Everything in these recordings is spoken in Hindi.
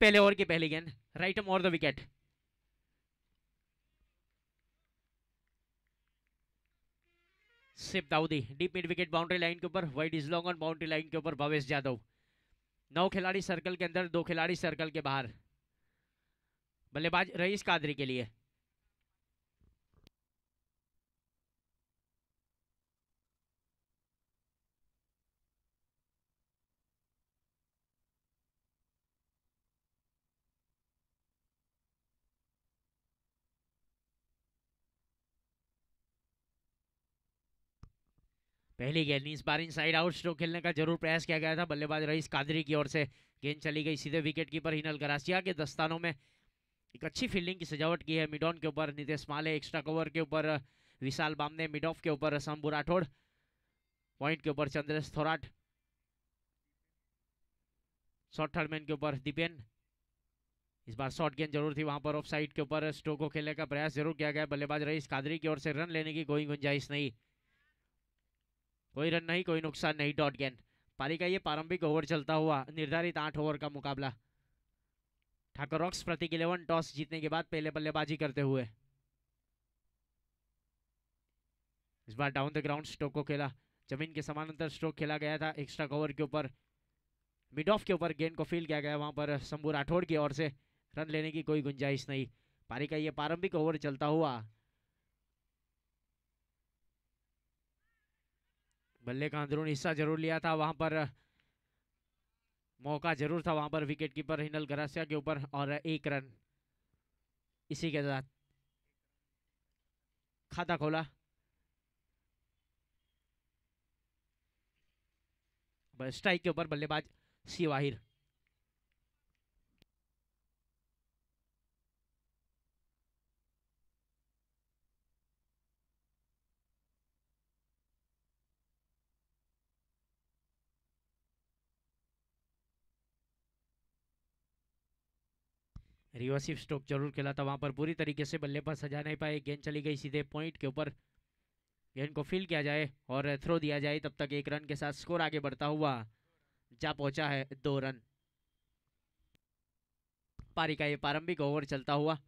पहले ओवर के पहले गेंद राइट एम द विकेट सिर्फ दाऊदी deep mid wicket boundary line के ऊपर wide is long on boundary line के ऊपर भवेश जाधव नौ खिलाड़ी सर्कल के अंदर दो खिलाड़ी सर्कल के बाहर बल्लेबाज रईस कादरी के लिए पहली गेंद इस बार इन साइड आउट स्ट्रोक खेलने का जरूर प्रयास किया गया था बल्लेबाज रईस कादरी की ओर से गेंद चली गई सीधे विकेट कीपर हिनल गरासिया के दस्तानों में एक अच्छी फील्डिंग की सजावट की है मिड ऑन के ऊपर नितेश माले एक्स्ट्रा कवर के ऊपर विशाल बामने मिड ऑफ के ऊपर शंभू राठौड़ पॉइंट के ऊपर चंद्रेश थोराट शॉर्ट थर्डमैन के ऊपर दीपेन इस बार शॉर्ट गेंद जरूर थी वहां पर ऑफ साइड के ऊपर स्ट्रोक को खेलने का प्रयास जरूर किया गया बल्लेबाज रईस कादरी की ओर से रन लेने की कोई गुंजाइश नहीं कोई रन नहीं कोई नुकसान नहीं डॉट गेंद पारी का ये प्रारंभिक ओवर चलता हुआ निर्धारित आठ ओवर का मुकाबला ठाकुर रॉक्स प्रतीक इलेवन टॉस जीतने के बाद पहले बल्लेबाजी करते हुए इस बार डाउन द ग्राउंड स्ट्रोक को खेला जमीन के समानांतर स्ट्रोक खेला गया था एक्स्ट्रा कवर के ऊपर मिड ऑफ के ऊपर गेंद को फील किया गया वहां पर शंभू राठौड़ की ओर से रन लेने की कोई गुंजाइश नहीं पारी का ये प्रारंभिक ओवर चलता हुआ बल्ले का अंदरूनी हिस्सा जरूर लिया था वहां पर मौका जरूर था वहां पर विकेट कीपर हिनल गरासिया के ऊपर और एक रन इसी के साथ खाता खोला स्ट्राइक के ऊपर बल्लेबाज सी वाहिर रिवर्सिव स्ट्रोक जरूर खेला था वहाँ पर पूरी तरीके से बल्ले पर सजा नहीं पाए गेंद चली गई सीधे पॉइंट के ऊपर गेंद को फील किया जाए और थ्रो दिया जाए तब तक एक रन के साथ स्कोर आगे बढ़ता हुआ जा पहुंचा है दो रन पारी का ये प्रारंभिक ओवर चलता हुआ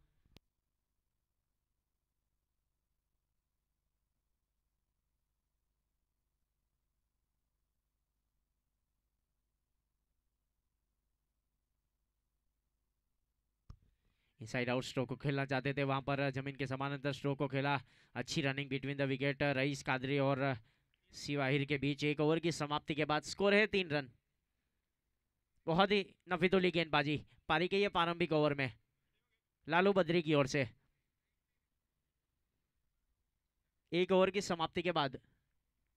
साइड आउट स्ट्रोक को खेलना चाहते थे वहाँ पर जमीन के समान अंतर स्ट्रोक को खेला अच्छी running between the wicket Rais Qadri और शिवाहिर के बीच एक ओवर की समाप्ति के बाद स्कोर है तीन रन बहुत ही नफीतुली गेंदबाजी पारी के ये प्रारंभिक ओवर में लालू बद्री की ओर से एक ओवर की समाप्ति के बाद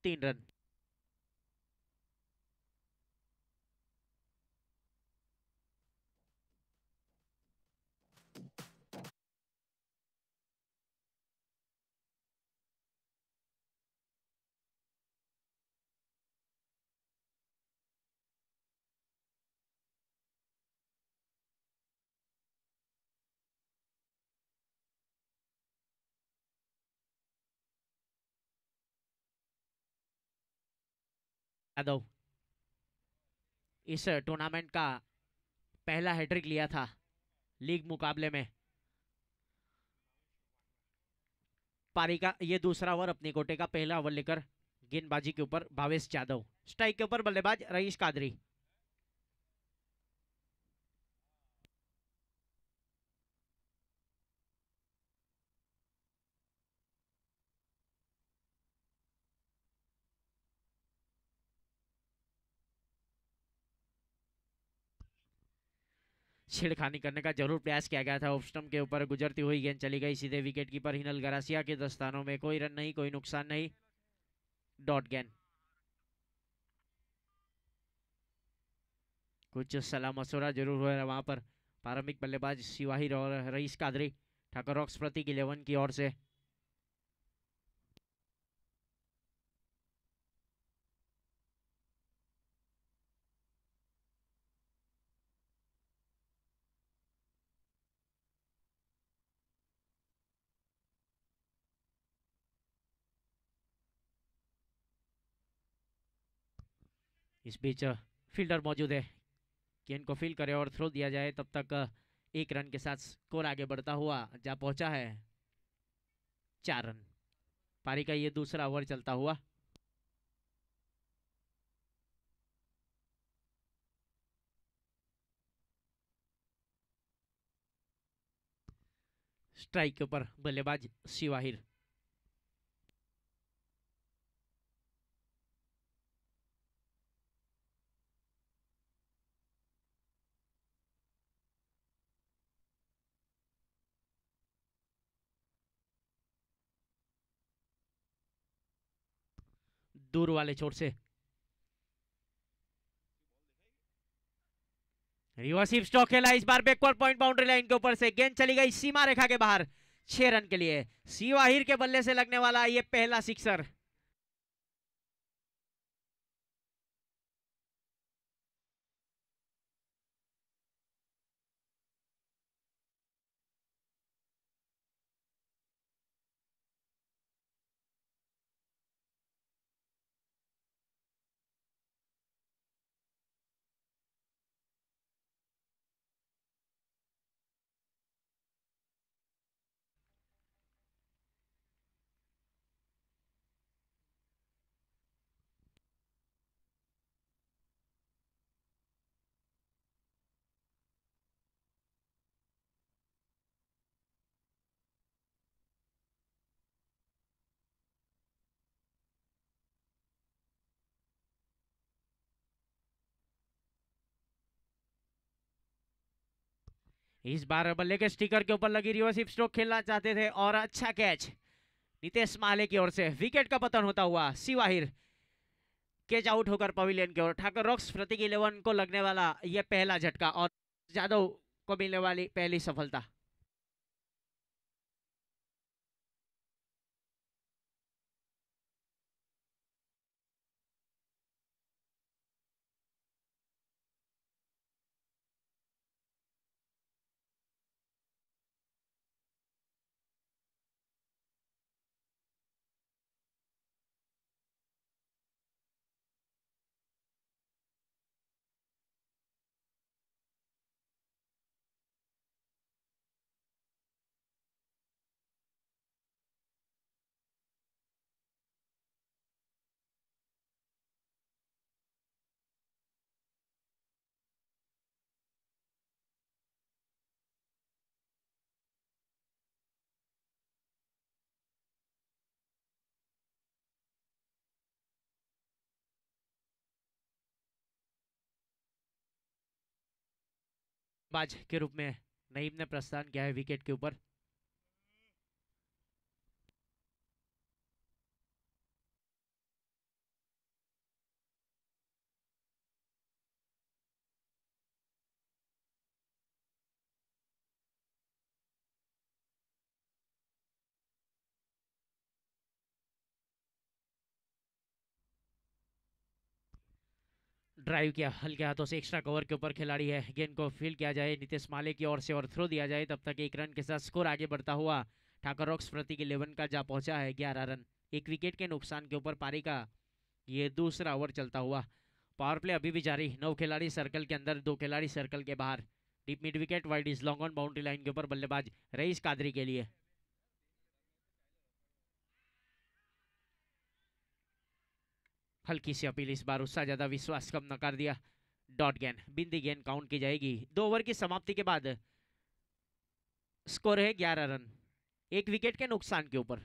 तीन रन यादव इस टूर्नामेंट का पहला हैट्रिक लिया था लीग मुकाबले में पारी का ये दूसरा ओवर अपने कोटे का पहला ओवर लेकर गेंदबाजी के ऊपर भावेश यादव स्ट्राइक के ऊपर बल्लेबाज रईश कादरी छेड़खानी करने का जरूर प्रयास किया गया था ऑफ के ऊपर गुजरती हुई गेंद चली गई सीधे विकेट कीपर हिनल गरासिया के दस्तानों में कोई रन नहीं कोई नुकसान नहीं डॉट गेंद कुछ सलाह मशुरा जरूर हुआ वहाँ पर प्रारंभिक बल्लेबाज शिवाही रईस कादरी ठाकर रॉक्स प्रतीक इलेवन की ओर से इस बीच फील्डर मौजूद है गेंद को फील करे और थ्रो दिया जाए तब तक uh, एक रन के साथ स्कोर आगे बढ़ता हुआ जा पहुंचा है चार रन पारी का ये दूसरा ओवर चलता हुआ स्ट्राइक के ऊपर बल्लेबाज शिवाहिर दूर वाले छोर से रिवर्सिव स्टॉक खेला इस बार बैकवर्ड पॉइंट बाउंड्री लाइन के ऊपर से गेंद चली गई सीमा रेखा के बाहर छह रन के लिए सीवाहिर के बल्ले से लगने वाला ये पहला सिक्सर इस बार बल्ले के स्टिकर के ऊपर लगी रिवर्स हिप स्ट्रोक खेलना चाहते थे और अच्छा कैच नितेश माले की ओर से विकेट का पतन होता हुआ सिवाहिर कैच आउट होकर पवेलियन की ओर ठाकर रॉक्स प्रतीक इलेवन को लगने वाला यह पहला झटका और जादव को मिलने वाली पहली सफलता गेंदबाज के रूप में नईम ने प्रस्थान किया है विकेट के ऊपर ड्राइव किया हल्के हाथों से एक्स्ट्रा कवर के ऊपर खिलाड़ी है गेंद को फील किया जाए नितेश माले की ओर से और थ्रो दिया जाए तब तक एक रन के साथ स्कोर आगे बढ़ता हुआ ठाकर रॉक्स प्रतीक इलेवन का जा पहुंचा है ग्यारह रन एक विकेट के नुकसान के ऊपर पारी का ये दूसरा ओवर चलता हुआ पावर प्ले अभी भी जारी नौ खिलाड़ी सर्कल के अंदर दो खिलाड़ी सर्कल के बाहर deep mid wicket wide is long on boundary line के ऊपर बल्लेबाज रईस कादरी के लिए हल्की सी अपील इस बार उससे ज़्यादा विश्वास कम न कर दिया डॉट गेंद बिंदी गेंद काउंट की जाएगी दो ओवर की समाप्ति के बाद स्कोर है ग्यारह रन एक विकेट के नुकसान के ऊपर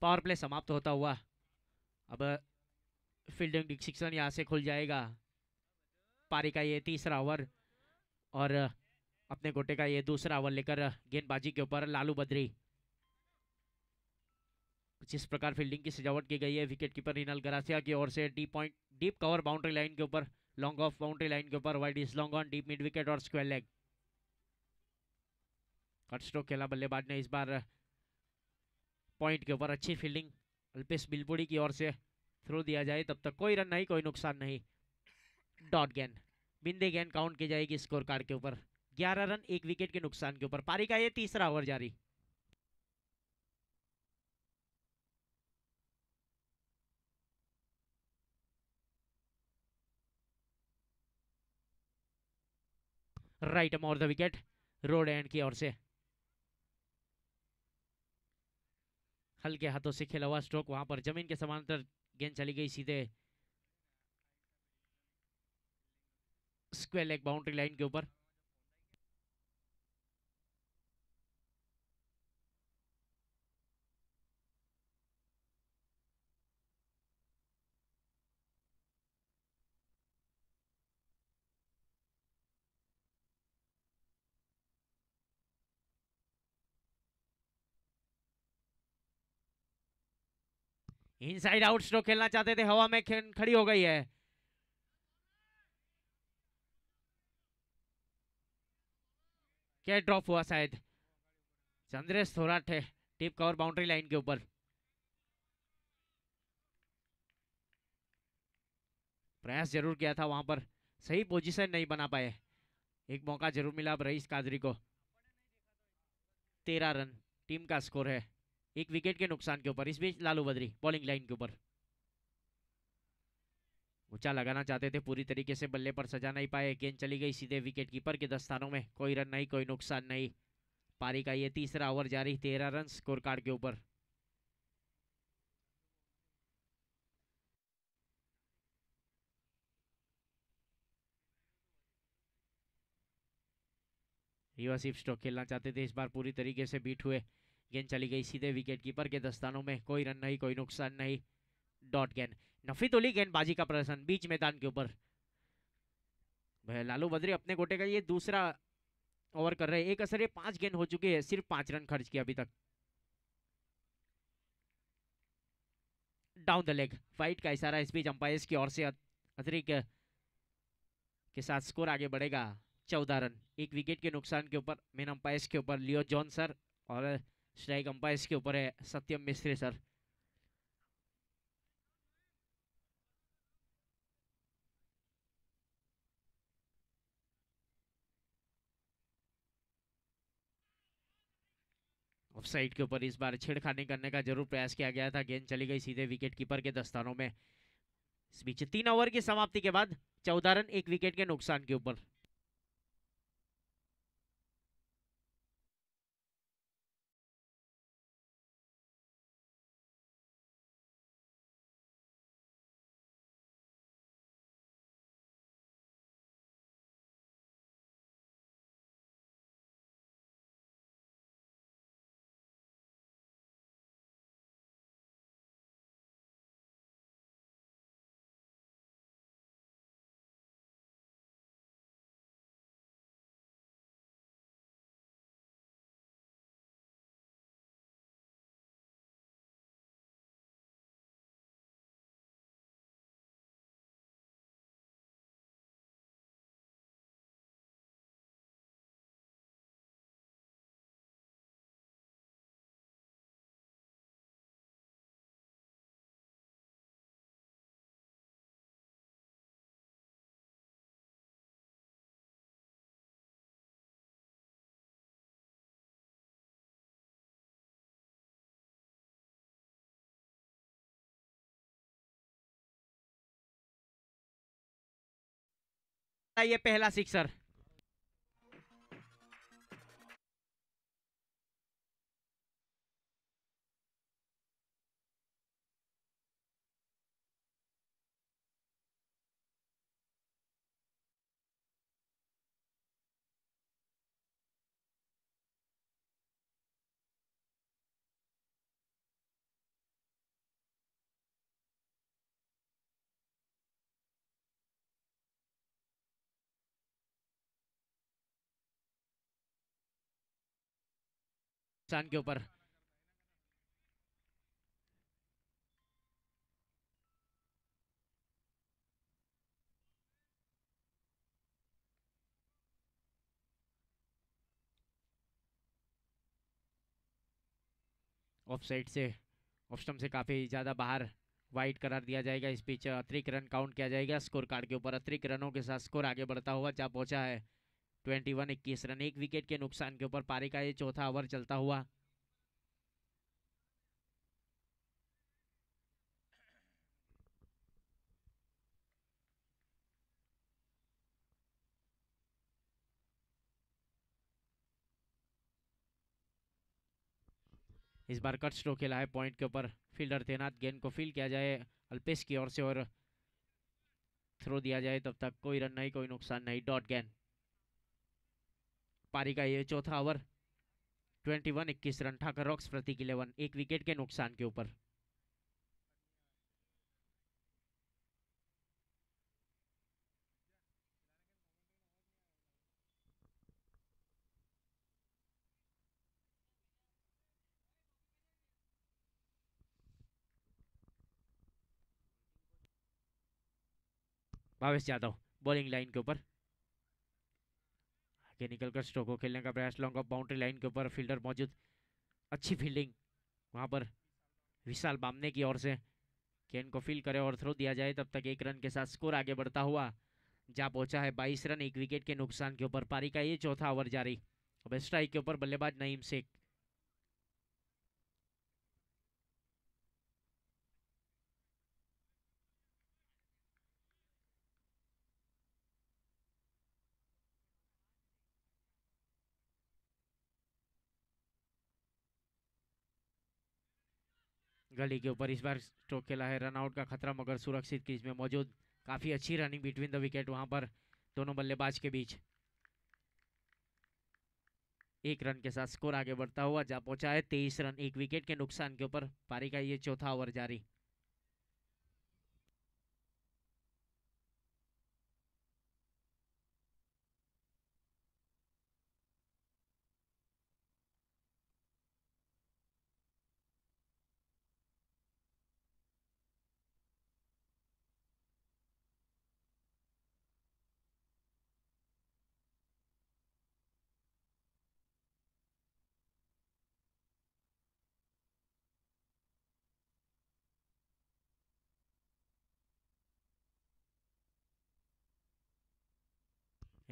पावर प्ले समाप्त होता हुआ अब फील्डिंग शिक्षण यहाँ से खुल जाएगा पारी का ये तीसरा ओवर और अपने गोटे का ये दूसरा ओवर लेकर गेंदबाजी के ऊपर लालू बद्री जिस प्रकार फील्डिंग की सजावट की गई है विकेट कीपर रिनल गरासिया की ओर से deep point deep cover boundary line के ऊपर लॉन्ग ऑफ बाउंड्री लाइन के ऊपर wide is long on deep mid wicket और स्क्वेयर लेग कट स्ट्रोक खेला बल्लेबाज ने इस बार पॉइंट के ऊपर अच्छी फील्डिंग अल्पेश बिलपुड़ी की ओर से थ्रो दिया जाए तब तक कोई रन नहीं कोई नुकसान नहीं डॉट गेंद बिंदे गेंद काउंट की जाएगी स्कोर कार्ड के ऊपर ग्यारह रन एक विकेट के नुकसान के ऊपर पारी का ये तीसरा ओवर जारी right more the wicket road end की ओर से हल्के हाथों से खेला हुआ स्ट्रोक वहां पर जमीन के समांतर गेंद चली गई सीधे स्क्वेयर लेग बाउंड्री लाइन के ऊपर इनसाइड आउट स्ट्रोक खेलना चाहते थे हवा में खड़ी हो गई है क्या ड्रॉप हुआ शायद चंद्रेश थोराट है टीप कवर बाउंड्री लाइन के ऊपर प्रयास जरूर किया था वहां पर सही पोजीशन नहीं बना पाए एक मौका जरूर मिला अब रईस कादरी को तेरह रन टीम का स्कोर है एक विकेट के नुकसान के ऊपर इस बीच लालू बद्री बॉलिंग लाइन के ऊपर ऊंचा लगाना चाहते थे पूरी तरीके से बल्ले पर सजा नहीं पाए गेंद चली गई सीधे विकेट कीपर के दस्तानों में कोई रन नहीं कोई नुकसान नहीं पारी का ये तीसरा ओवर जारी तेरह रन स्कोर कार्ड के ऊपर युवा सिप स्टॉक खेलना चाहते थे इस बार पूरी तरीके से बीट हुए गेंद चली गई सीधे विकेट कीपर के दस्तानों में कोई रन नहीं कोई नुकसान नहीं डॉट गेंद नफीत उली गेंदबाजी का प्रदर्शन बीच मैदान के ऊपर लालू बद्री अपने गोटे का ये दूसरा ओवर कर रहे हैं एक असर ये पांच गेंद हो चुके हैं सिर्फ पांच रन खर्च किया अभी तक डाउन द लेग फाइट का इशारा इस बीच अंपायर्स की ओर से अतिरिक्त के साथ स्कोर आगे बढ़ेगा चौदह रन एक विकेट के नुकसान के ऊपर मेन अंपायर्स के ऊपर लियो जॉन सर और स्ट्राइक अंपायर्स के ऊपर है सत्यम मिस्त्री सर ऑफसाइड के ऊपर इस बार छेड़खानी करने का जरूर प्रयास किया गया था गेंद चली गई सीधे विकेट कीपर के दस्तानों में इस बीच तीन ओवर की समाप्ति के बाद चौदह रन एक विकेट के नुकसान के ऊपर ये पहला सिक्सर नुकसान के ऊपर ऑफ साइड से ऑफ स्टम से काफ़ी ज़्यादा बाहर वाइड करार दिया जाएगा इस पीछे अतिरिक्त रन काउंट किया जाएगा स्कोर कार्ड के ऊपर अतिरिक्त रनों के साथ स्कोर आगे बढ़ता हुआ जा पहुंचा है ट्वेंटी वन इक्कीस रन एक विकेट के नुकसान के ऊपर पारी का ये चौथा ओवर चलता हुआ इस बार कट स्ट्रो खेला है पॉइंट के ऊपर फील्डर तैनात गेंद को फील किया जाए अल्पेश की ओर से और थ्रो दिया जाए तब तक कोई रन नहीं कोई नुकसान नहीं डॉट गेंद पारी का ये चौथा ओवर ट्वेंटी वन इक्कीस रन ठाकर रॉक्स प्रतीक इलेवन एक विकेट के नुकसान के ऊपर भावेश यादव बॉलिंग लाइन के ऊपर के निकलकर स्ट्रोक को खेलने का प्रयास लॉन्ग ऑफ बाउंड्री लाइन के ऊपर फील्डर मौजूद अच्छी फील्डिंग वहाँ पर विशाल बामने की ओर से गेंद को फील करे और थ्रो दिया जाए तब तक एक रन के साथ स्कोर आगे बढ़ता हुआ जा पहुंचा है बाईस रन एक विकेट के नुकसान के ऊपर पारी का ये चौथा ओवर जारी अब स्ट्राइक के ऊपर बल्लेबाज नईम शेख गली के ऊपर इस बार स्ट्रोक खेला है रनआउट का खतरा मगर सुरक्षित क्रीज में मौजूद काफ़ी अच्छी रनिंग बिटवीन द विकेट वहां पर दोनों बल्लेबाज के बीच एक रन के साथ स्कोर आगे बढ़ता हुआ जा पहुंचा है तेईस रन एक विकेट के नुकसान के ऊपर पारी का ये चौथा ओवर जारी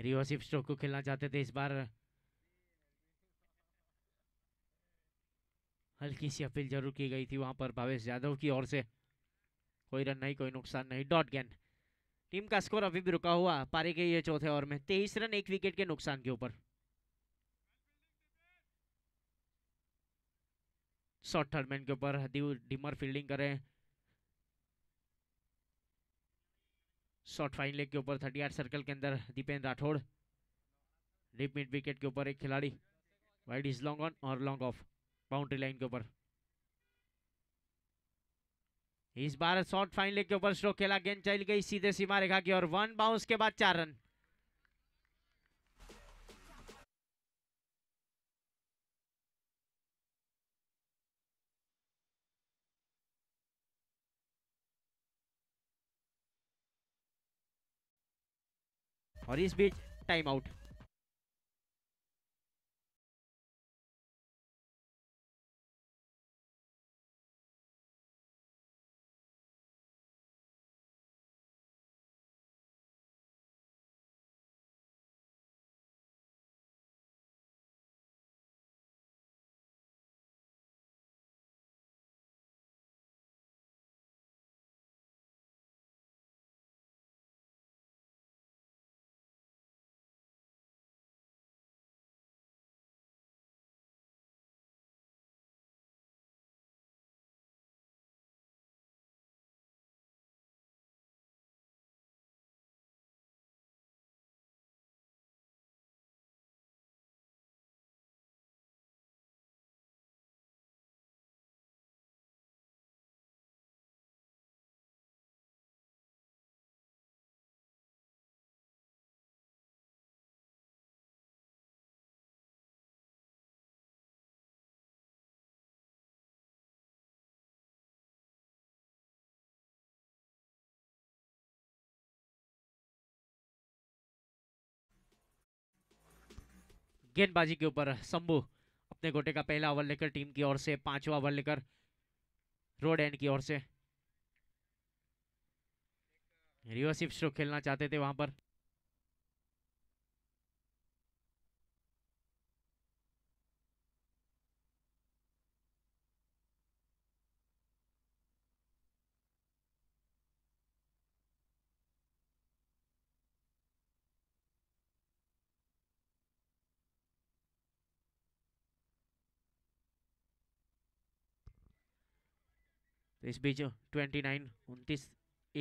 रिवर्सिव स्ट्रोक को खेलना चाहते थे इस बार हल्की सी अपील जरूर की गई थी वहां पर भावेश यादव की ओर से कोई रन नहीं कोई नुकसान नहीं डॉट गेंद टीम का स्कोर अभी भी रुका हुआ पारी के ये चौथे ओवर में तेईस रन एक विकेट के नुकसान के ऊपर शॉर्ट थर्ड मैन के ऊपर डिमर फील्डिंग करें शॉर्ट फाइन लेग के ऊपर थर्टी आठ सर्कल के अंदर Dipendra Rathod deep mid wicket के ऊपर एक खिलाड़ी वाइड इज लॉन्ग ऑन और लॉन्ग ऑफ बाउंड्री लाइन के ऊपर इस बार शॉर्ट फाइन लेग के ऊपर स्ट्रोक खेला गेंद चल गई सीधे सीमा रेखा की और वन बाउंस के बाद चार रन और इस बीच टाइम आउट गेंदबाजी के ऊपर शंभू अपने गोटे का पहला ओवर लेकर टीम की ओर से पांचवा ओवर लेकर रोड एंड की ओर से रिवर्सिप स्ट्रोक खेलना चाहते थे वहां पर इस बीच ट्वेंटी नाइन उनतीस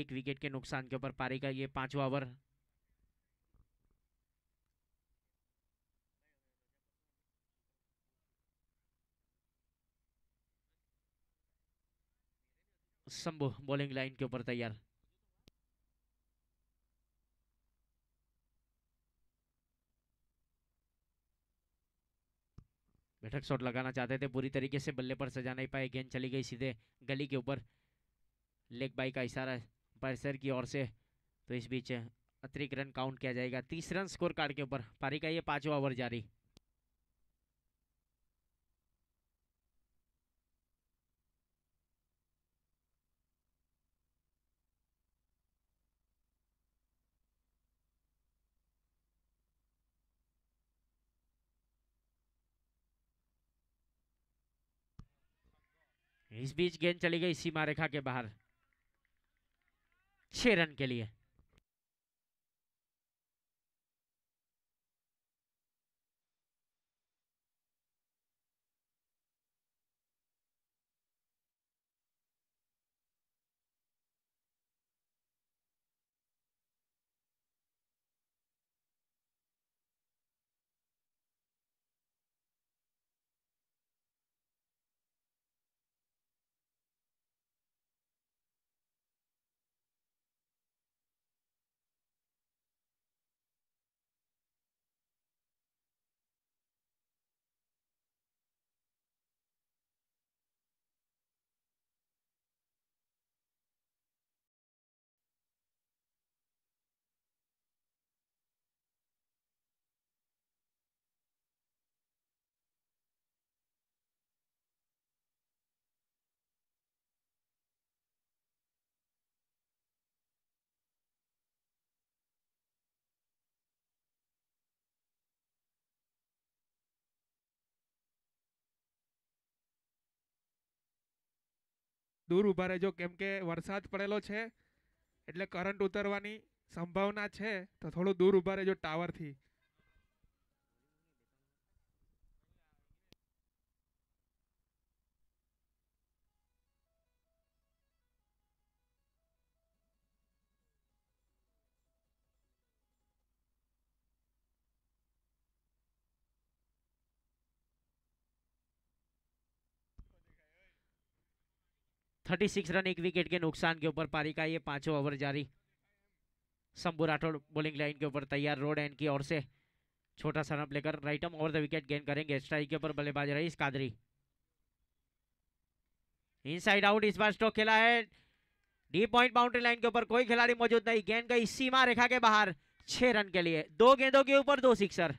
एक विकेट के नुकसान के ऊपर पारी का ये पांचवा ओवर शंभू बॉलिंग लाइन के ऊपर तैयार बैठक शॉट लगाना चाहते थे बुरी तरीके से बल्ले पर सजा नहीं पाए गेंद चली गई सीधे गली के ऊपर लेग बाई का इशारा परिसर की ओर से तो इस बीच अतिरिक्त रन काउंट किया जाएगा तीस रन स्कोर कार्ड के ऊपर पारी का ये पाँचवा ओवर जारी इस बीच गेंद चली गई सीमा रेखा के बाहर छह रन के लिए દૂર ઊભા રહેજો કેમ કે વરસાદ પડેલો છે એટલે કરંટ ઉતરવાની સંભાવના છે તો થોડું દૂર ઊભા રહેજો ટાવરથી थर्टी सिक्स रन एक विकेट के नुकसान के ऊपर पारी का ये पांचों ओवर जारी शंभू राठौड़ बॉलिंग लाइन के ऊपर तैयार रोड एंड की ओर से छोटा सा रन लेकर right arm over the wicket gain करेंगे स्ट्राइक के ऊपर बल्लेबाज रही कादरी इनसाइड आउट इस बार स्ट्रोक खेला है डी पॉइंट बाउंड्री लाइन के ऊपर कोई खिलाड़ी मौजूद नहीं गेंद गई सीमा रेखा के बाहर छह रन के लिए दो गेंदों के ऊपर दो सिक्सर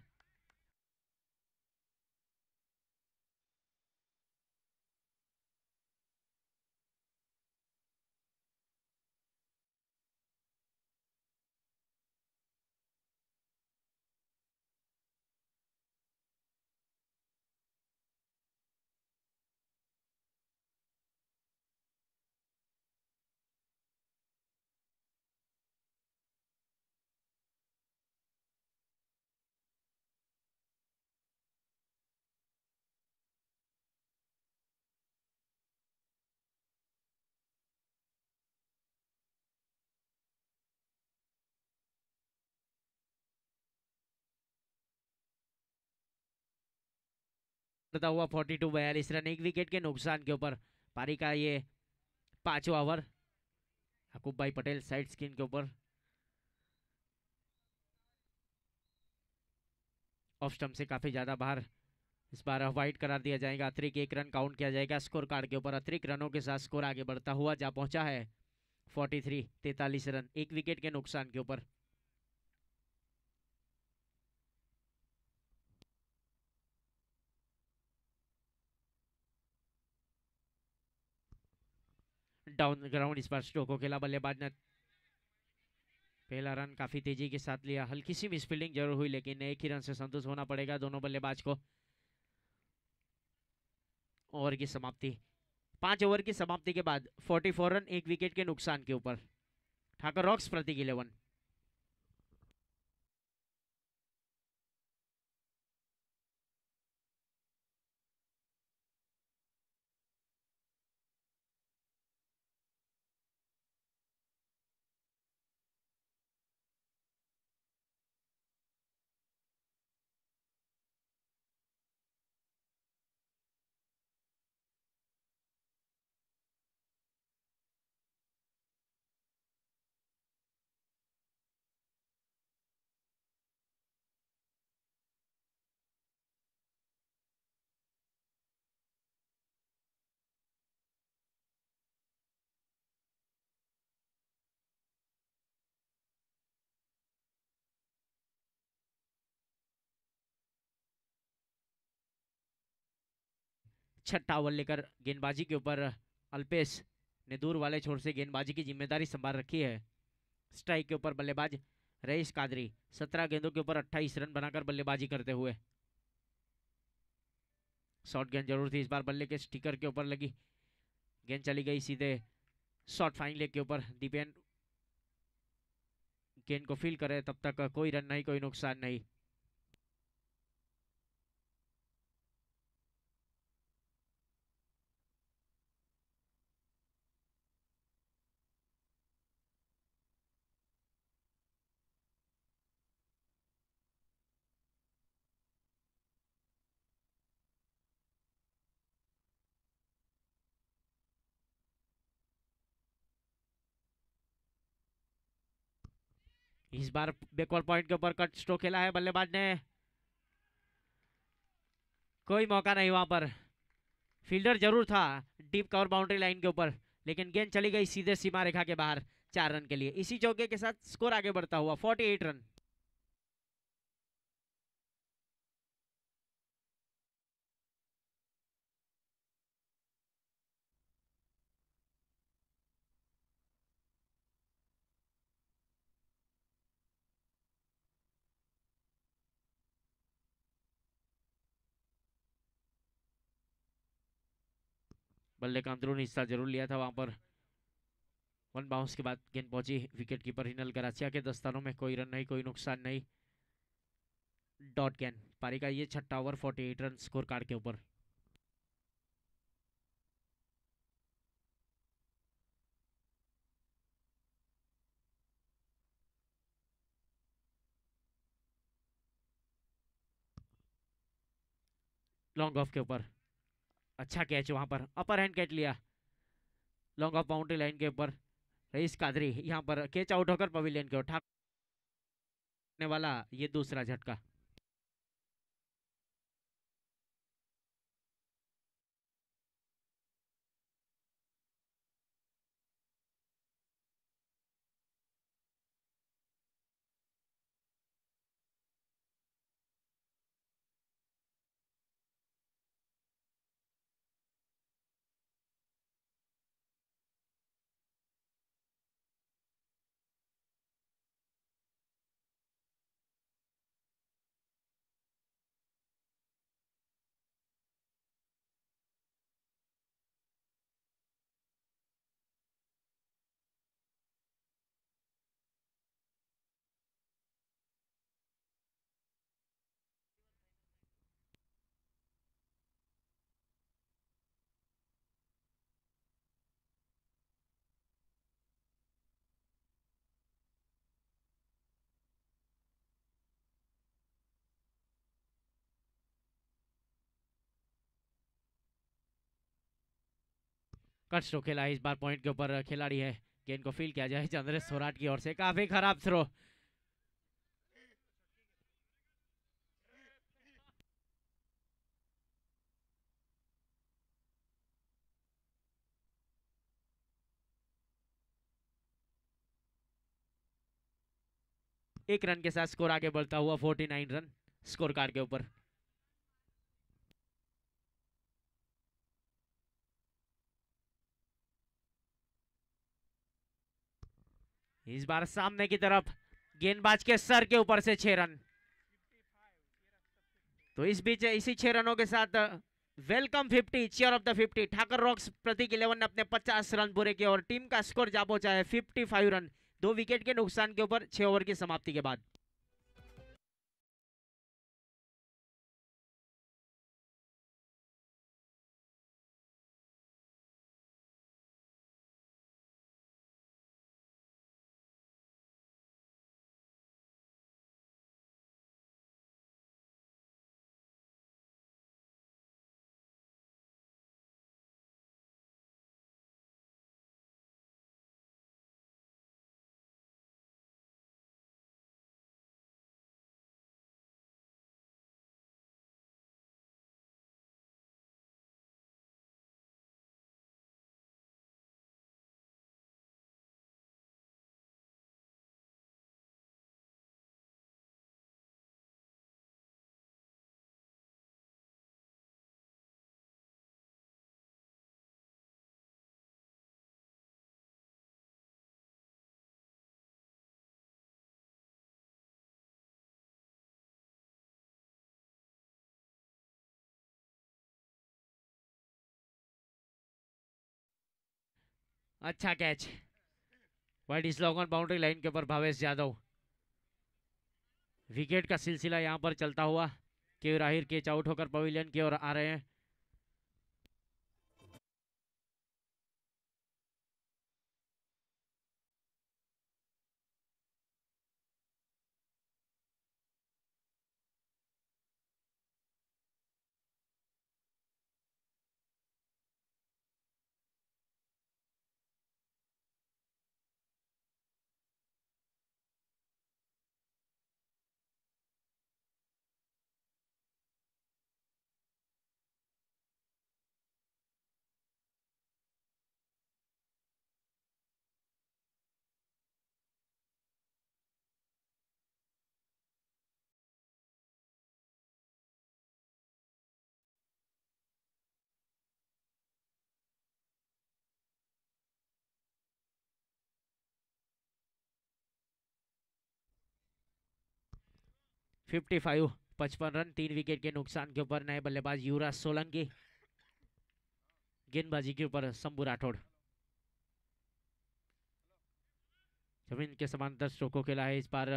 करता हुआ फोर्टी टू बयालीस रन एक विकेट के नुकसान के ऊपर पारी का ये पांचवा ओवर हकूब भाई पटेल साइड स्क्रीन के ऊपर ऑफ स्टम्प से काफ़ी ज़्यादा बाहर इस बार वाइट करार दिया जाएगा अतिरिक्त एक रन काउंट किया जाएगा स्कोर कार्ड के ऊपर अतिरिक्त रनों के साथ स्कोर आगे बढ़ता हुआ जा पहुंचा है 43 तैतालीस रन एक विकेट के नुकसान के ऊपर डाउन ग्राउंड इस बार स्टो को खेला बल्लेबाज ने पहला रन काफी तेजी के साथ लिया हल्की सी मिसफील्डिंग जरूर हुई लेकिन एक ही रन से संतुष्ट होना पड़ेगा दोनों बल्लेबाज को ओवर की समाप्ति पांच ओवर की समाप्ति के बाद 44 रन एक विकेट के नुकसान के ऊपर ठाकर रॉक्स प्रति इलेवन छठा ओवर लेकर गेंदबाजी के ऊपर अल्पेश ने दूर वाले छोर से गेंदबाजी की जिम्मेदारी संभाल रखी है स्ट्राइक के ऊपर बल्लेबाज रईस कादरी सत्रह गेंदों के ऊपर अट्ठाईस रन बनाकर बल्लेबाजी करते हुए शॉर्ट गेंद जरूर थी इस बार बल्ले के स्टिकर के ऊपर लगी गेंद चली गई सीधे शॉर्ट फाइन लेग के ऊपर दीपेन गेंद को फील करे तब तक कोई रन नहीं कोई नुकसान नहीं इस बार बेकवर्ड पॉइंट के ऊपर कट स्ट्रोक खेला है बल्लेबाज ने कोई मौका नहीं वहां पर फील्डर जरूर था डीप कवर बाउंड्री लाइन के ऊपर लेकिन गेंद चली गई सीधे सीमा रेखा के बाहर चार रन के लिए इसी चौके के साथ स्कोर आगे बढ़ता हुआ 48 रन बल्ले का अंदरूनी हिस्सा जरूर लिया था वहां पर वन बाउंस के बाद गेंद पहुंची विकेट कीपर हिनल कराचिया के दस्तानों में कोई रन नहीं कोई नुकसान नहीं डॉट गेंद पारी का ये छठा over forty eight run score card के ऊपर लॉन्ग ऑफ के ऊपर अच्छा कैच वहाँ पर अपर हैंड कैच लिया लॉन्ग ऑफ बाउंड्री लाइन के ऊपर रईस कादरी यहाँ पर कैच आउट होकर पवेलियन के उठा वाला ये दूसरा झटका कट स्ट्रोक खेला है इस बार पॉइंट के ऊपर खिलाड़ी है गेंद को फील किया जाए चंद्रेश सोराट की ओर से काफी खराब थ्रो एक रन के साथ स्कोर आगे बढ़ता हुआ 49 रन स्कोर कार्ड के ऊपर इस बार सामने की तरफ गेंदबाज के सर के ऊपर से छह रन तो इस बीच इसी छह रनों के साथ welcome 50 cheer of the 50 Thakar rocks Prateek eleven ने अपने 50 रन पूरे किए और टीम का स्कोर जा पहुंचा है 55 रन दो विकेट के नुकसान के ऊपर छह ओवर की समाप्ति के बाद अच्छा catch wide is long on boundary line के ऊपर भावेश यादव विकेट का सिलसिला यहाँ पर चलता हुआ के राहिर केच आउट होकर पवेलियन की ओर आ रहे हैं फिफ्टी फाइव पचपन रन तीन विकेट के नुकसान के ऊपर नए बल्लेबाज युवराज सोलंकी गेंदबाजी के ऊपर शंभू राठौड़ जमीन के समांतर स्ट्रोको खेला है इस बार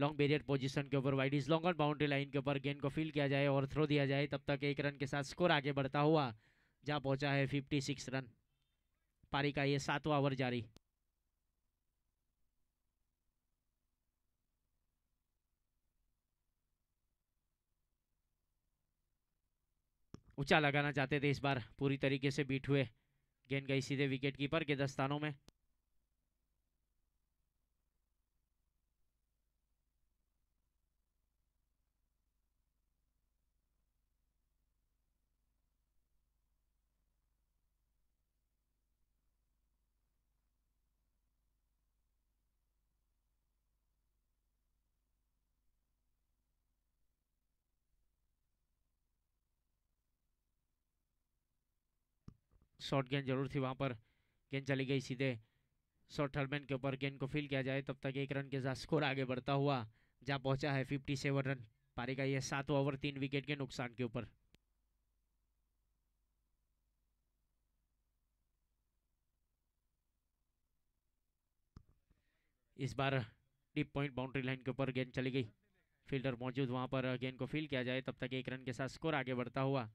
लॉन्ग बेरियर पोजीशन के ऊपर wide is long on boundary line के ऊपर गेंद को फील किया जाए और थ्रो दिया जाए तब तक एक रन के साथ स्कोर आगे बढ़ता हुआ जा पहुंचा है 56 रन पारी का ये सातवां ओवर जारी ऊंचा लगाना चाहते थे इस बार पूरी तरीके से बीट हुए गेंद गई सीधे विकेट कीपर के दस्तानों में शॉर्ट गेंद जरूर थी वहाँ पर गेंद चली गई सीधे शॉर्ट थर्डमैन के ऊपर गेंद को फील किया जाए तब तक एक रन के साथ स्कोर आगे बढ़ता हुआ जहाँ पहुँचा है फिफ्टी सेवन रन पारी का यह सातों ओवर तीन विकेट के नुकसान के ऊपर इस बार डीप पॉइंट बाउंड्री लाइन के ऊपर गेंद चली गई फील्डर मौजूद वहां पर गेंद को फील किया जाए तब तक एक रन के साथ स्कोर आगे बढ़ता हुआ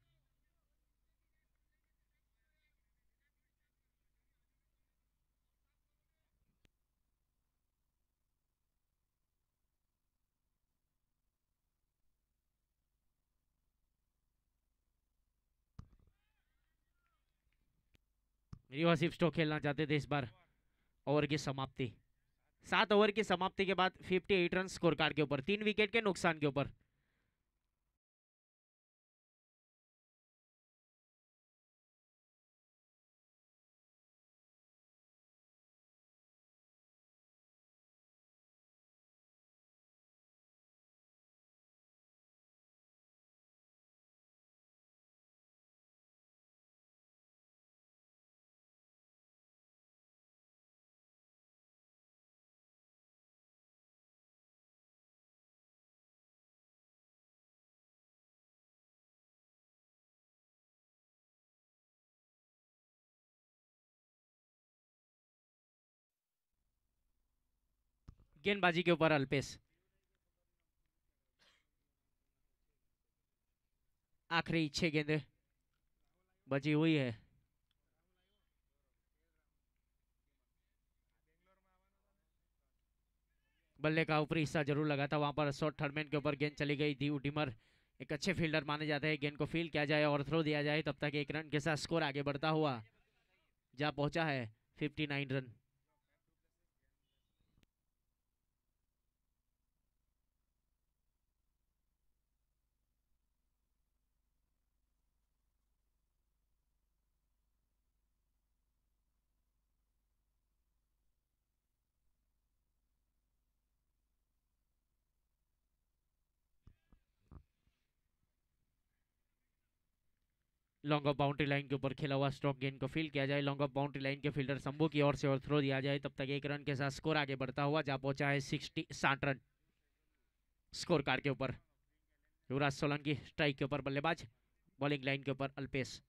मेरी सिर्फ स्टोक खेलना चाहते थे इस बार ओवर की समाप्ति सात ओवर की समाप्ति के बाद 58 रन स्कोर कार्ड के ऊपर तीन विकेट के नुकसान के ऊपर गेंदबाजी के ऊपर अल्पेश आखिरी छह गेंदे बची हुई है बल्ले का ऊपरी हिस्सा जरूर लगा था वहां पर शॉर्ट थर्डमैन के ऊपर गेंद चली गई दी डिमर एक अच्छे फील्डर माने जाते हैं गेंद को फील्ड किया जाए और थ्रो दिया जाए तब तक एक रन के साथ स्कोर आगे बढ़ता हुआ जा पहुंचा है 59 run long off boundary line के ऊपर खेला हुआ स्ट्रॉक गेंद को फील किया जाए लॉन्ग ऑफ बाउंड्री लाइन के फील्डर शंभू की ओर से और थ्रो दिया जाए तब तक एक रन के साथ स्कोर आगे बढ़ता हुआ जा पहुंचा है सिक्सटी साठ रन स्कोर कार्ड के ऊपर युवराज सोलंकी स्ट्राइक के ऊपर बल्लेबाज बॉलिंग लाइन के ऊपर अल्पेश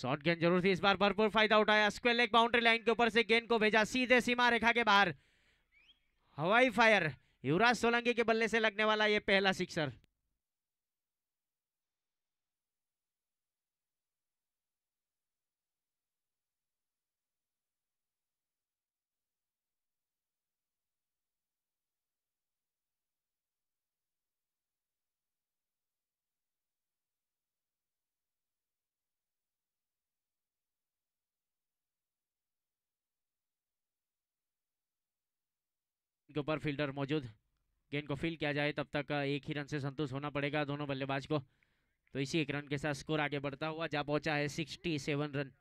शॉर्ट गेंद जरूर थी इस बार भरपूर फायदा उठाया स्क्वेल लेग बाउंड्री लाइन के ऊपर से गेंद को भेजा सीधे सीमा रेखा के बाहर हवाई फायर युवराज सोलंकी के बल्ले से लगने वाला ये पहला सिक्सर के ऊपर फील्डर मौजूद गेंद को फील किया जाए तब तक एक ही रन से संतुष्ट होना पड़ेगा दोनों बल्लेबाज को तो इसी एक रन के साथ स्कोर आगे बढ़ता हुआ जा पहुंचा है सिक्सटी सेवन रन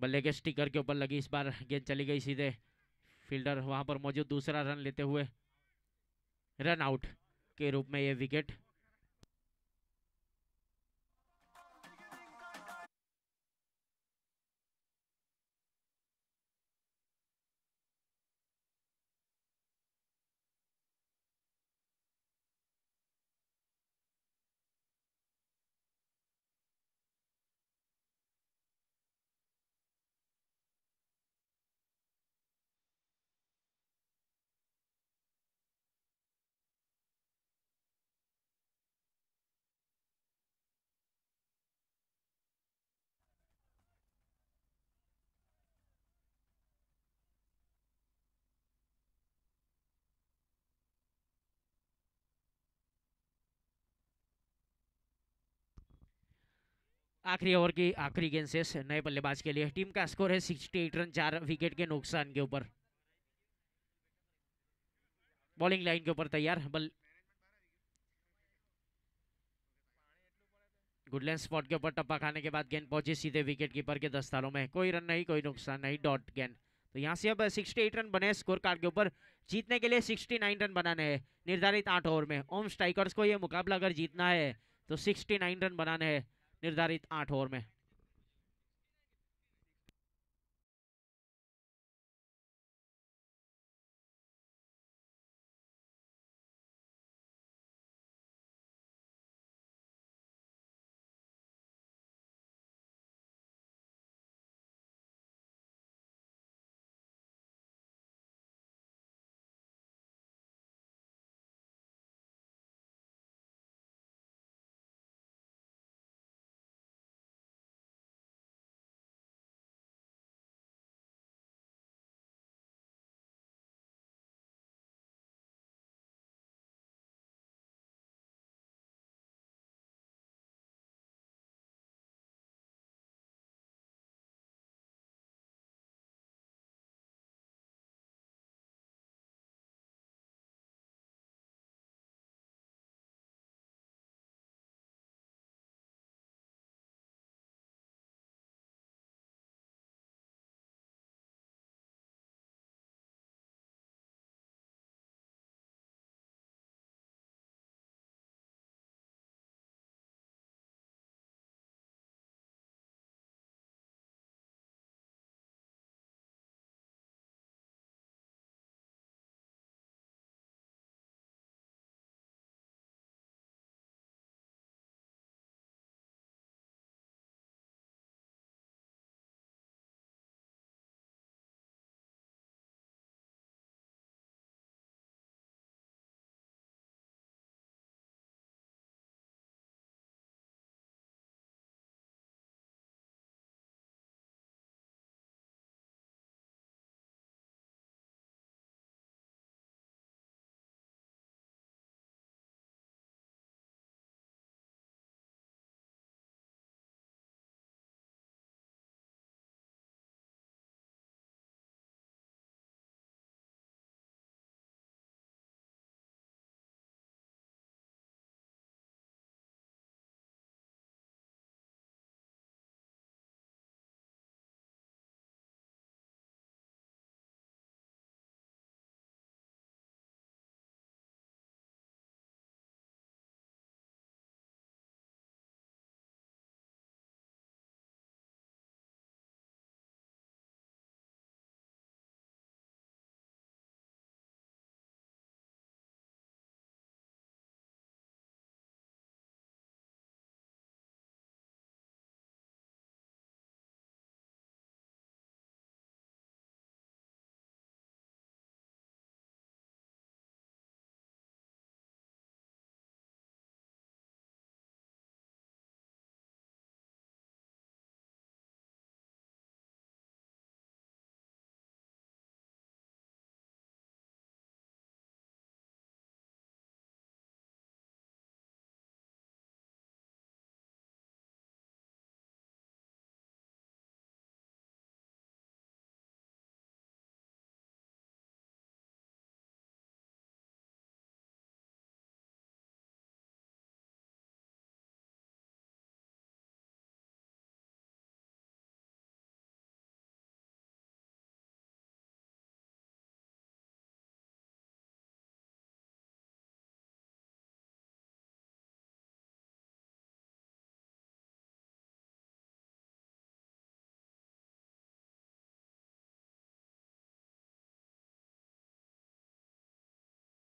बल्ले के स्टिकर के ऊपर लगी इस बार गेंद चली गई सीधे फील्डर वहां पर मौजूद दूसरा रन लेते हुए रन आउट के रूप में ये विकेट आखिरी ओवर की आखिरी गेंद से नए बल्लेबाज के लिए टीम का स्कोर है सिक्सटी एट रन चार विकेट के नुकसान के ऊपर बॉलिंग लाइन के ऊपर तैयार बल गुडलैंड स्पॉट के ऊपर टप्पा खाने के बाद गेंद पहुंची सीधे विकेट कीपर के दस तालों में कोई रन नहीं कोई नुकसान नहीं डॉट गेंद तो यहाँ से अब 68 रन बने स्कोर कार्ड के ऊपर जीतने के लिए सिक्सटी रन बनाने हैं निर्धारित आठ ओवर में ओम स्ट्राइकर्स को यह मुकाबला अगर जीतना है तो सिक्सटी रन बनाने हैं निर्धारित आठ ओवर में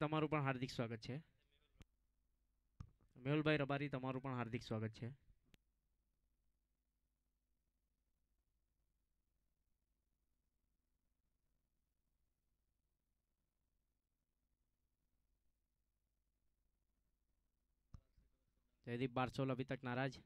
તમારું પણ હાર્દિક સ્વાગત છે મેહુલભાઈ રબારી તમારું પણ હાર્દિક સ્વાગત છે જયદીપ બારસોલ અભી તક નારાજ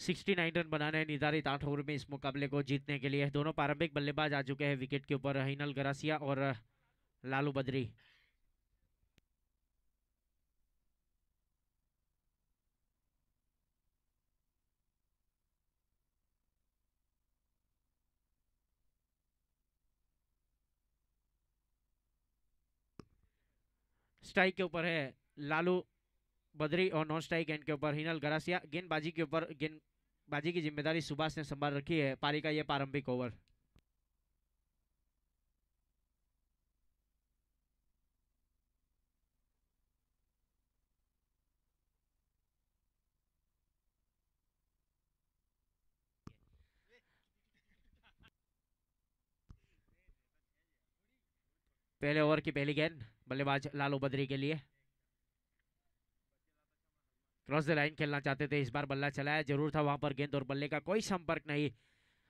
69 रन बनाने निर्धारित आठ ओवर में इस मुकाबले को जीतने के लिए दोनों प्रारंभिक बल्लेबाज आ चुके हैं विकेट के ऊपर हिनल गरासिया और लालू बद्री स्ट्राइक के ऊपर है लालू बद्री और नॉन स्ट्राइक एंड के ऊपर हिनल गरासिया गेंदबाजी के ऊपर गेंद बाजी की जिम्मेदारी सुभाष ने संभाल रखी है पारी का यह प्रारंभिक ओवर पहले ओवर की पहली गेंद बल्लेबाज लालू बद्री के लिए क्रॉस द लाइन खेलना चाहते थे इस बार बल्ला चलाया जरूर था वहाँ पर गेंद और बल्ले का कोई संपर्क नहीं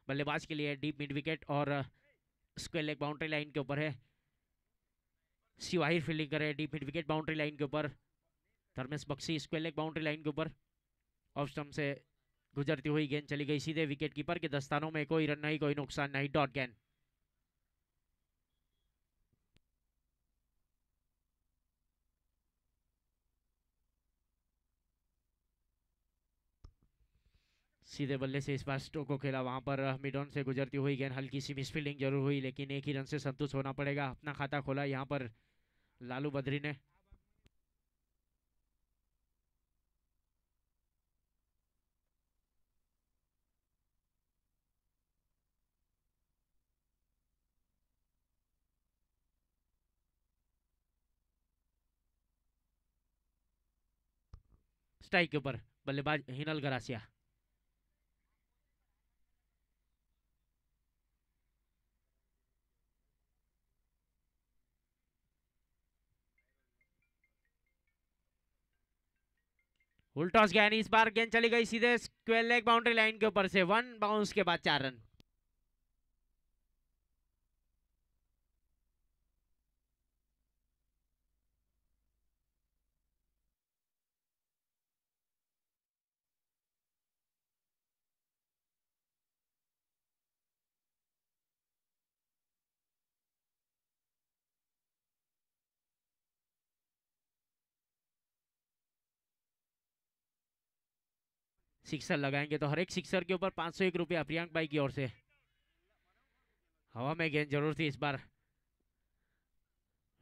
बल्लेबाज के लिए डीप मिड विकेट और स्क्वेयर लेग बाउंड्री लाइन के ऊपर है शिवाहिर फील्डिंग करे deep mid wicket boundary line के ऊपर Dharmesh Bakshi square leg boundary line के ऊपर ऑफ स्टम्प से गुजरती हुई गेंद चली गई सीधे विकेट कीपर के दस्तानों में कोई रन नहीं कोई नुकसान नहीं डॉट गेंद सीधे बल्ले से इस बार स्टोको खेला वहाँ पर मिडोन से गुजरती हुई गेंद हल्की सी मिसफील्डिंग जरूर हुई लेकिन एक ही रन से संतुष्ट होना पड़ेगा अपना खाता खोला यहाँ पर लालू बद्री ने स्ट्राइक के ऊपर बल्लेबाज हिनल गरासिया उल्टॉस गया इस बार गेंद चली गई सीधे स्क्वेयर लेग बाउंड्री लाइन के ऊपर से वन बाउंस के बाद चार रन सिक्सर लगाएंगे तो हर एक सिक्सर के ऊपर पाँच सौ एक रुपया प्रियंक भाई की ओर से हवा में गेंद जरूर थी इस बार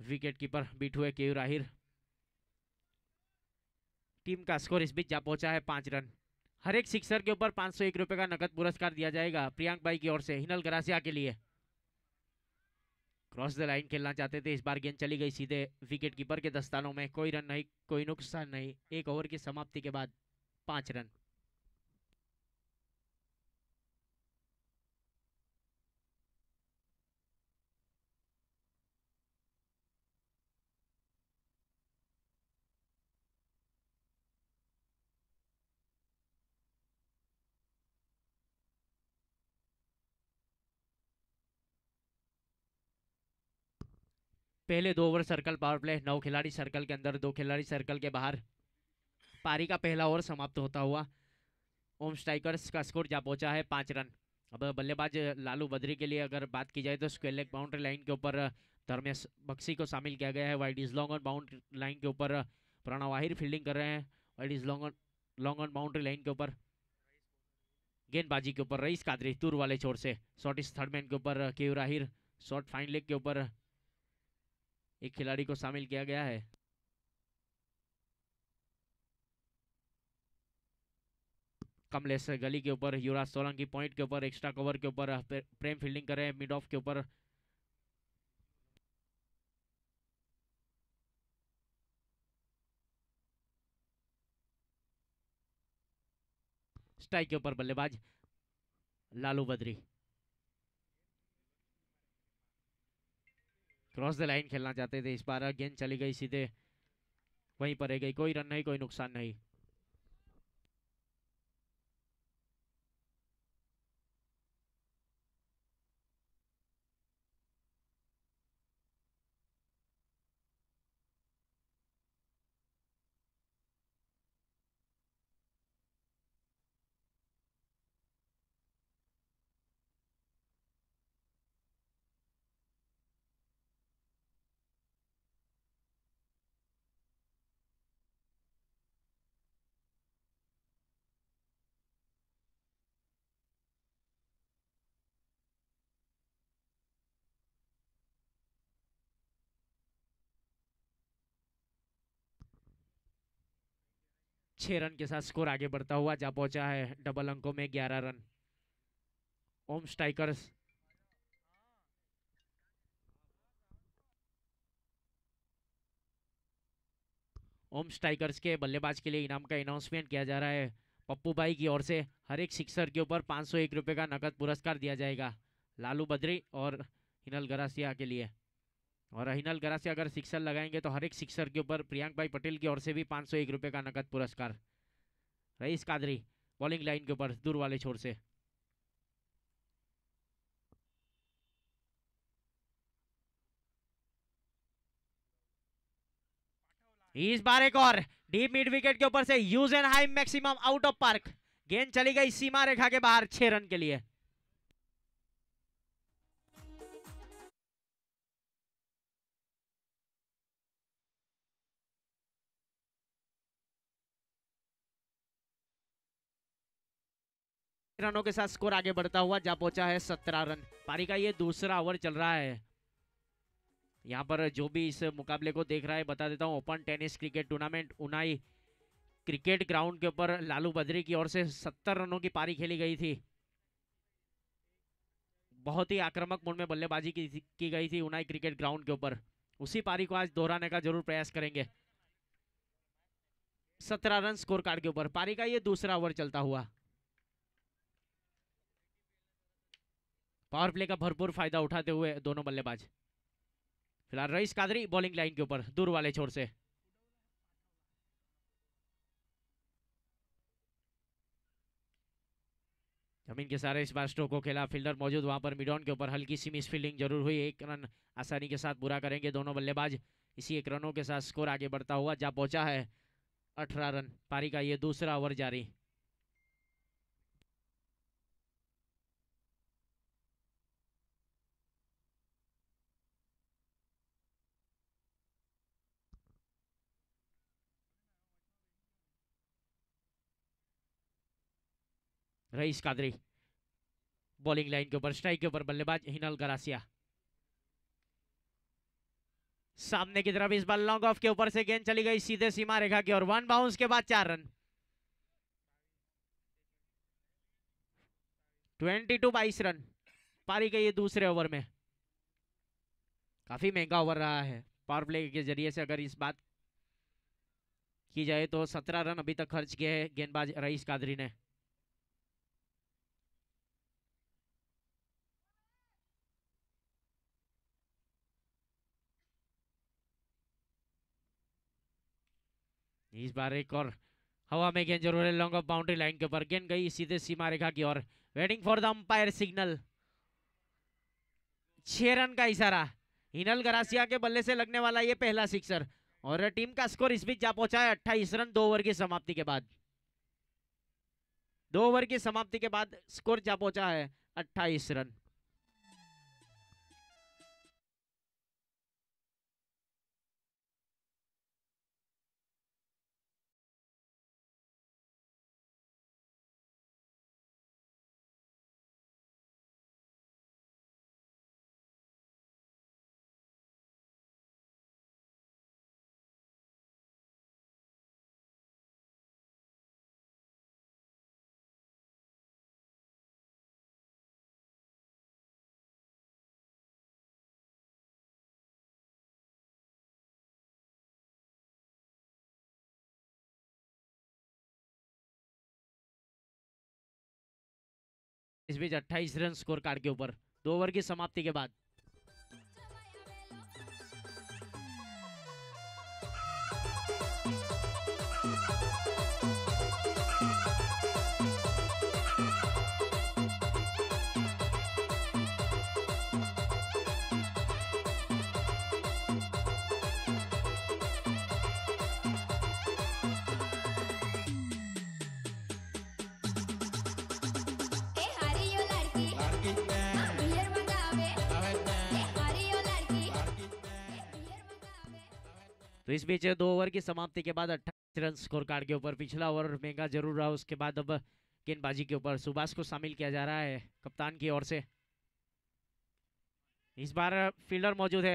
विकेट कीपर बीट हुए के राहिर टीम का स्कोर इस बीच जा पहुंचा है पांच रन हर एक सिक्सर के ऊपर पाँच सौ एक रुपये का नकद पुरस्कार दिया जाएगा प्रियांक भाई की ओर से हिनल ग्रासिया के लिए क्रॉस द लाइन खेलना चाहते थे इस बार गेंद चली गई सीधे विकेट कीपर के दस्तानों में कोई रन नहीं कोई नुकसान नहीं एक ओवर की समाप्ति के बाद पाँच रन पहले दो ओवर सर्कल पावर प्ले नौ खिलाड़ी सर्कल के अंदर दो खिलाड़ी सर्कल के बाहर पारी का पहला ओवर समाप्त होता हुआ ओम स्ट्राइकर्स का स्कोर जा पहुंचा है पाँच रन अब बल्लेबाज लालू बद्री के लिए अगर बात की जाए तो स्क्वेयर लेग बाउंड्री लाइन के ऊपर धर्मेश बक्सी को शामिल किया गया है wide is long on boundary line के ऊपर प्रणव आहिर फील्डिंग कर रहे हैं wide is long on long on boundary line के ऊपर गेंदबाजी के ऊपर रईस कादरी तूर वाले छोर से शॉर्ट इस थर्ड मैन के ऊपर Keyur Ahir short fine leg के ऊपर एक खिलाड़ी को शामिल किया गया है कमलेश गली के ऊपर युवराज सोलंकी पॉइंट के ऊपर एक्स्ट्रा कवर के ऊपर प्रेम फील्डिंग कर रहे हैं मिड ऑफ के ऊपर स्ट्राइक के ऊपर बल्लेबाज Lalu Badri cross the line खेलना चाहते थे इस बार गेंद चली गई सीधे वहीं पर रह गई कोई रन नहीं कोई नुकसान नहीं छः रन के साथ स्कोर आगे बढ़ता हुआ जा पहुंचा है डबल अंकों में ग्यारह run Om Strikers Om Strikers के बल्लेबाज के लिए इनाम का अनाउंसमेंट किया जा रहा है पप्पू भाई की ओर से हर एक सिक्सर के ऊपर पाँच सौ एक रुपये का नकद पुरस्कार दिया जाएगा लालू बद्री और हिनल गरासिया के लिए और अहिनल गरा से अगर सिक्सर लगाएंगे तो हर एक सिक्सर के ऊपर प्रियांक भाई पटेल की ओर से भी पाँच सौ एक रुपये का नकद पुरस्कार रईस कादरी बॉलिंग लाइन के ऊपर दूर वाले छोर से इस बार एक और डीप मिड विकेट के ऊपर से huge and high maximum out of park गेंद चली गई सीमा रेखा के बाहर छह रन के लिए रनों के साथ स्कोर आगे बढ़ता हुआ जा पहुंचा है सत्रह रन पारी का ये दूसरा ओवर चल रहा है यहाँ पर जो भी इस मुकाबले को देख रहा है बता देता हूँ open tennis cricket tournament Unai cricket ground के ऊपर लालू बद्री की ओर से सत्तर रनों की पारी खेली गई थी बहुत ही आक्रामक मोड में बल्लेबाजी की, की गई थी उनाई क्रिकेट ग्राउंड के ऊपर उसी पारी को आज दोहराने का जरूर प्रयास करेंगे सत्रह रन स्कोर कार्ड के ऊपर पारी का ये दूसरा ओवर चलता हुआ पावर प्ले का भरपूर फायदा उठाते हुए दोनों बल्लेबाज फिलहाल रईस कादरी बॉलिंग लाइन के ऊपर दूर वाले छोर से जमीन के सारे इस बार स्ट्रोक को खेला फील्डर मौजूद वहां पर मिडॉन के ऊपर हल्की सी मिस फील्डिंग जरूर हुई एक रन आसानी के साथ पूरा करेंगे दोनों बल्लेबाज इसी एक रनों के साथ स्कोर आगे बढ़ता हुआ जा पहुंचा है अठारह रन पारी का ये दूसरा ओवर जारी रईस कादरी बॉलिंग लाइन के ऊपर स्ट्राइक के ऊपर बल्लेबाज हिनल गरासिया सामने की तरफ इस बार लॉन्ग ऑफ के ऊपर से गेंद चली गई सीधे सीमा रेखा की और वन बाउंस के बाद चार रन 22 टू बाईस रन पारी गई है दूसरे ओवर में काफी महंगा ओवर रहा है पावर प्ले के जरिए से अगर इस बात की जाए तो सत्रह रन अभी तक खर्च किए हैं गेंदबाज रईस कादरी ने इस बार एक और हवा में गेंद जरूर लॉन्ग ऑफ बाउंड्री लाइन के ऊपर गेंद गई सीधे सीमा रेखा की ओर waiting for the umpire signal छह रन का इशारा हिनल गरासिया के बल्ले से लगने वाला ये पहला सिक्सर और टीम का स्कोर इस बीच जा पहुंचा है अट्ठाईस रन दो ओवर की समाप्ति के बाद दो ओवर की समाप्ति के बाद स्कोर जा पहुंचा है अट्ठाईस रन इस बीच अट्ठाईस रन स्कोर कार्ड के ऊपर दो ओवर की समाप्ति के बाद तो इस बीच दो ओवर की समाप्ति के बाद अट्ठाईस रन स्कोर कार्ड के ऊपर पिछला ओवर महंगा जरूर रहा उसके बाद अब गेंदबाजी के ऊपर सुभाष को शामिल किया जा रहा है कप्तान की ओर से इस बार फील्डर मौजूद है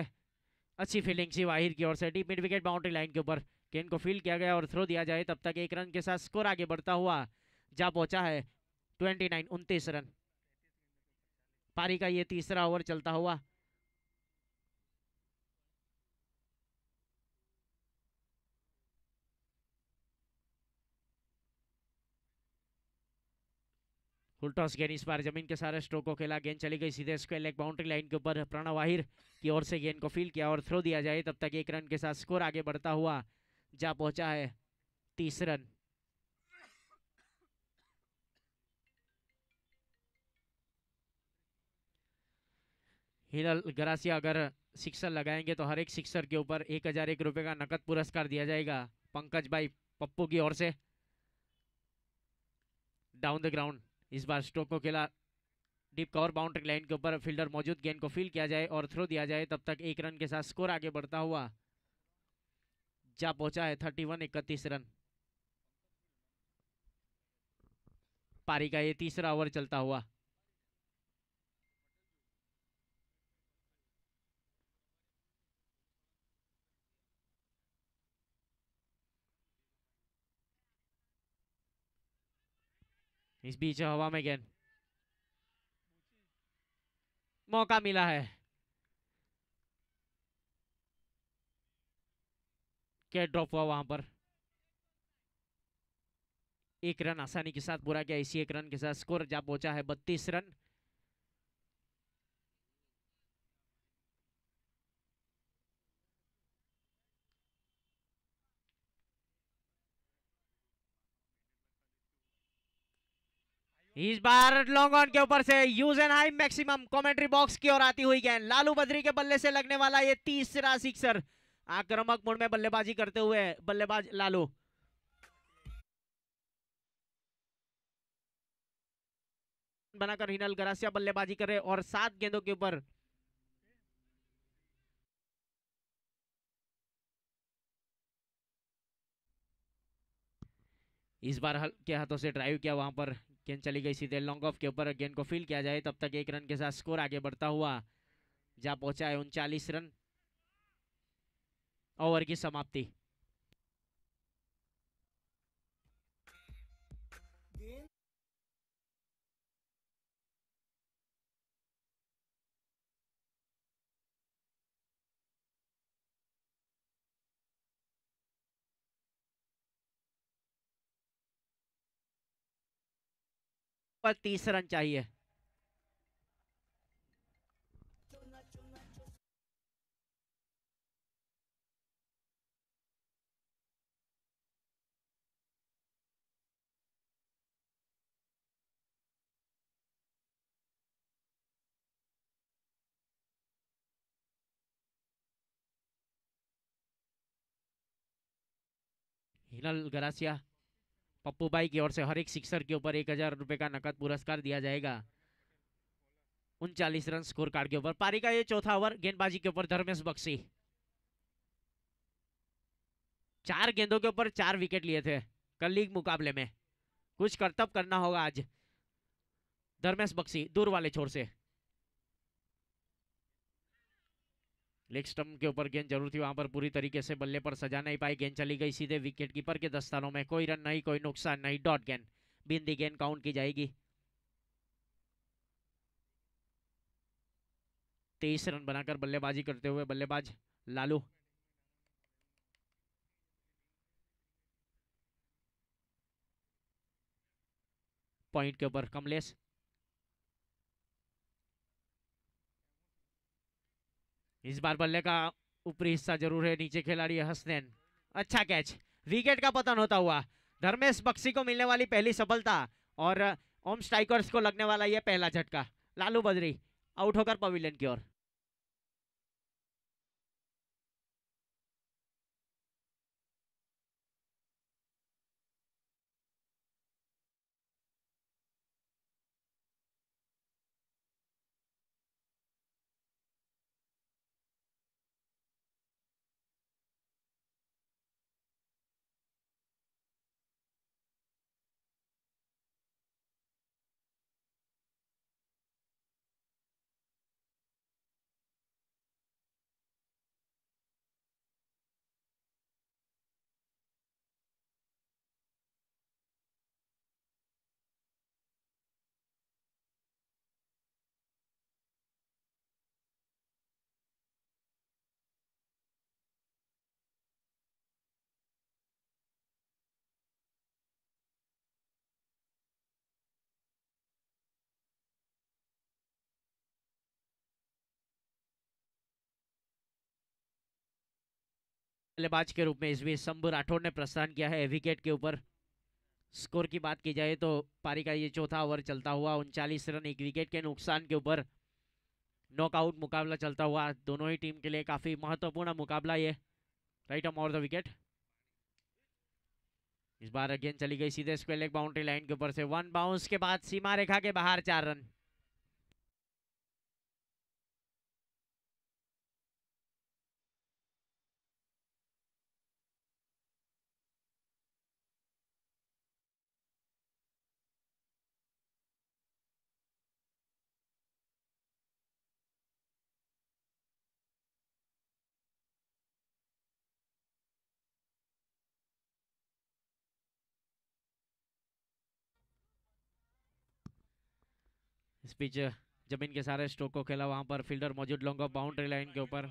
अच्छी फील्डिंग सी वाहिर की ओर से deep mid wicket boundary line के ऊपर गेंद को फील्ड किया गया और थ्रो दिया जाए तब तक एक रन के साथ स्कोर आगे बढ़ता हुआ जा पहुंचा है ट्वेंटी नाइन उनतीस रन पारी का ये तीसरा ओवर चलता हुआ उल्टॉस गेंद इस बार जमीन के सारे स्ट्रोक को खेला गेंद चली गई सीधे स्क्वेयर लेग बाउंड्री लाइन के ऊपर प्रणव आहिर की ओर से गेंद को फील किया और थ्रो दिया जाए तब तक एक रन के साथ स्कोर आगे बढ़ता हुआ जा पहुंचा है तीस रन हिरल गरासिया अगर सिक्सर लगाएंगे तो हर एक सिक्सर के ऊपर एक हजार एक रुपये का नकद पुरस्कार दिया जाएगा पंकज भाई पप्पू की ओर से डाउन द ग्राउंड इस बार स्टोक को खेला डीप कवर बाउंड्री लाइन के ऊपर फील्डर मौजूद गेंद को फील किया जाए और थ्रो दिया जाए तब तक एक रन के साथ स्कोर आगे बढ़ता हुआ जा पहुंचा है थर्टी वन इकतीस रन पारी का ये तीसरा ओवर चलता हुआ इस बीच हवा में गेंद मौका मिला है क्या ड्रॉप हुआ वहां पर एक रन आसानी के साथ पूरा गया इसी एक रन के साथ स्कोर जा पहुंचा है बत्तीस रन इस बार लॉन्ग ऑन के ऊपर से huge and high maximum commentary box की ओर आती हुई गेंद लालू बद्री के बल्ले से लगने वाला ये तीसरा सिक्सर आक्रमक मोड में बल्लेबाजी करते हुए बल्लेबाज लालू बनाकर हिनल गरासिया बल्लेबाजी करे और सात गेंदों के ऊपर इस बार हल्के हाथों से ड्राइव किया वहां पर गेंद चली गई सीधे लॉन्ग ऑफ के ऊपर गेंद को फील किया जाए तब तक एक रन के साथ स्कोर आगे बढ़ता हुआ जा पहुंचा है उनचालीस रन ओवर की समाप्ति पर तीस रन चाहिए हिनल गरासिया पप्पू भाई की ओर से हर एक सिक्सर के ऊपर एक हजार रुपये का नकद पुरस्कार दिया जाएगा उनचालीस रन स्कोर कार्ड के ऊपर पारी का ये चौथा ओवर गेंदबाजी के ऊपर धर्मेश बक्सी चार गेंदों के ऊपर चार विकेट लिए थे कल लीग मुकाबले में कुछ करतब करना होगा आज धर्मेश बक्सी दूर वाले छोर से लेग स्टम्प के ऊपर गेंद जरूर थी वहां पर पूरी तरीके से बल्ले पर सजा नहीं पाई गेंद चली गई सीधे विकेट कीपर के दस्तानों में कोई रन नहीं कोई नुकसान नहीं डॉट गेंद बिंदी गेंद काउंट की जाएगी तेईस रन बनाकर बल्लेबाजी करते हुए बल्लेबाज लालू पॉइंट के ऊपर कमलेश इस बार बल्ले का ऊपरी हिस्सा जरूर है नीचे खिलाड़ी हसनैन अच्छा कैच विकेट का पतन होता हुआ धर्मेश बक्सी को मिलने वाली पहली सफलता और ओम स्ट्राइकर्स को लगने वाला यह पहला झटका लालू बद्री आउट होकर पवेलियन की ओर बल्लेबाज के रूप में इस बीच शंभू राठौर ने प्रस्थान किया है विकेट के ऊपर स्कोर की बात की जाए तो पारी का ये चौथा ओवर चलता हुआ उनचालीस रन एक विकेट के नुकसान के ऊपर नॉकआउट मुकाबला चलता हुआ दोनों ही टीम के लिए काफ़ी महत्वपूर्ण मुकाबला ये right off or the wicket इस बार अगेन चली गई सीधे स्क्वेयर लेग बाउंड्री लाइन के ऊपर से वन बाउंस के बाद सीमा रेखा के बाहर चार रन इस uh, जमीन के सारे स्ट्रोक को खेला वहां पर फील्डर मौजूद लॉन्ग बाउंड्री लाइन के ऊपर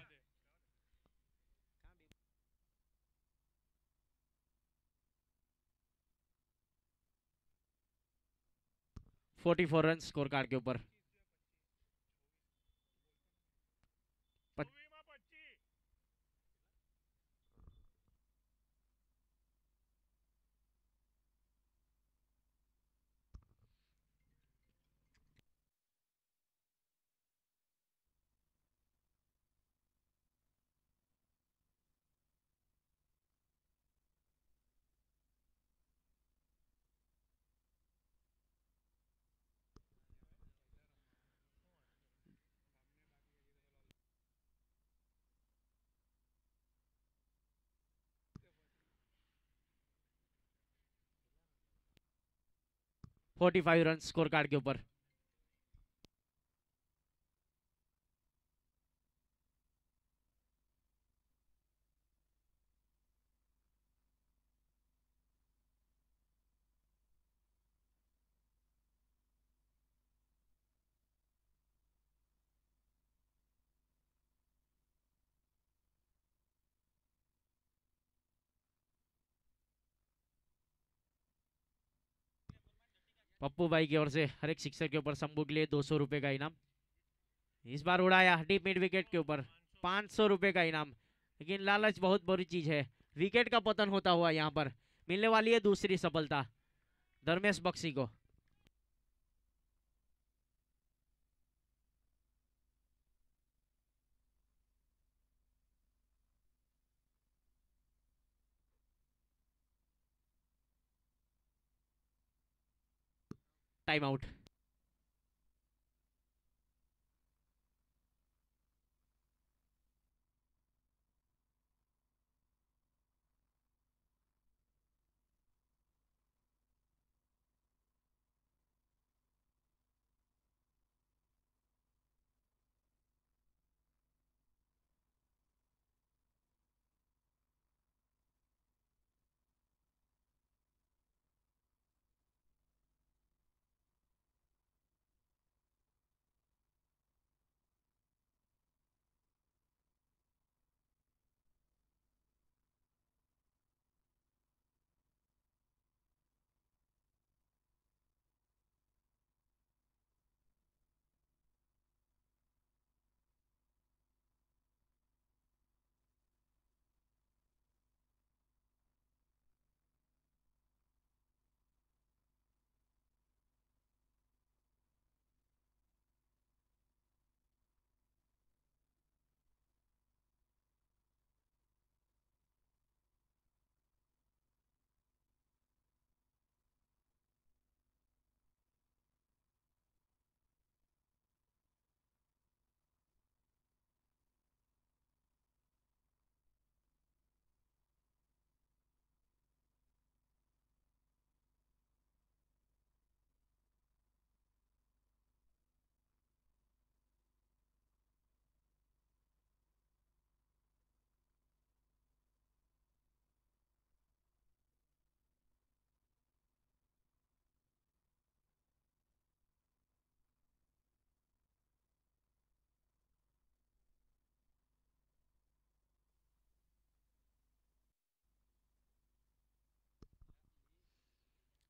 forty four run score card के ऊपर forty five run score card के ऊपर पप्पू भाई की ओर से हर एक सिक्सर के ऊपर शंभू के लिए दो सौ रुपये का इनाम इस बार उड़ाया डीप मिड विकेट के ऊपर पाँच सौ रुपये का इनाम लेकिन लालच बहुत बुरी चीज़ है विकेट का पतन होता हुआ यहाँ पर मिलने वाली है दूसरी सफलता धर्मेश बक्सी को out.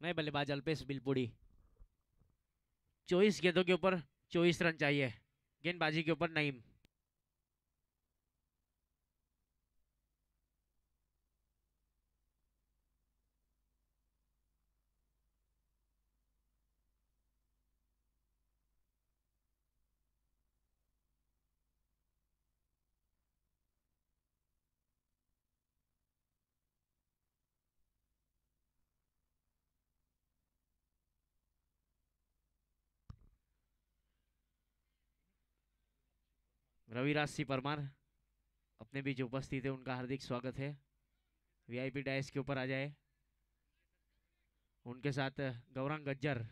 नहीं बल्लेबाज अल्पेश बिलपुड़ी चौबीस गेंदों के ऊपर चौबीस रन चाहिए गेंदबाजी के ऊपर नईम रविराज सिंह परमार अपने बीच उपस्थित है उनका हार्दिक स्वागत है वीआईपी आई के ऊपर आ जाए उनके साथ गौरंग गज्जर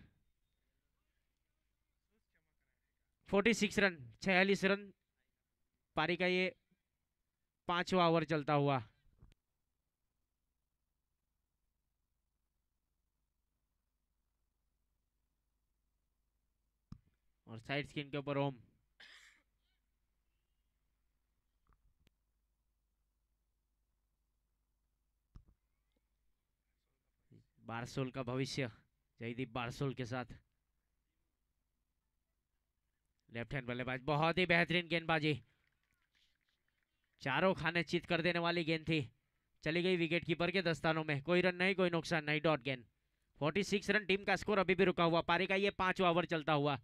46 रन छियालीस रन पारी का ये पांचवा ओवर चलता हुआ और साइड स्क्रीन के ऊपर ओम बारसोल का भविष्य जयदीप बारसोल के साथ लेफ्ट हैंड बल्लेबाज बहुत ही बेहतरीन गेंदबाजी चारों खाने चित कर देने वाली गेंद थी चली गई विकेट कीपर के दस्तानों में कोई रन नहीं कोई नुकसान नहीं डॉट गेंद 46 रन टीम का स्कोर अभी भी रुका हुआ पारी का ये पांचवा ओवर चलता हुआ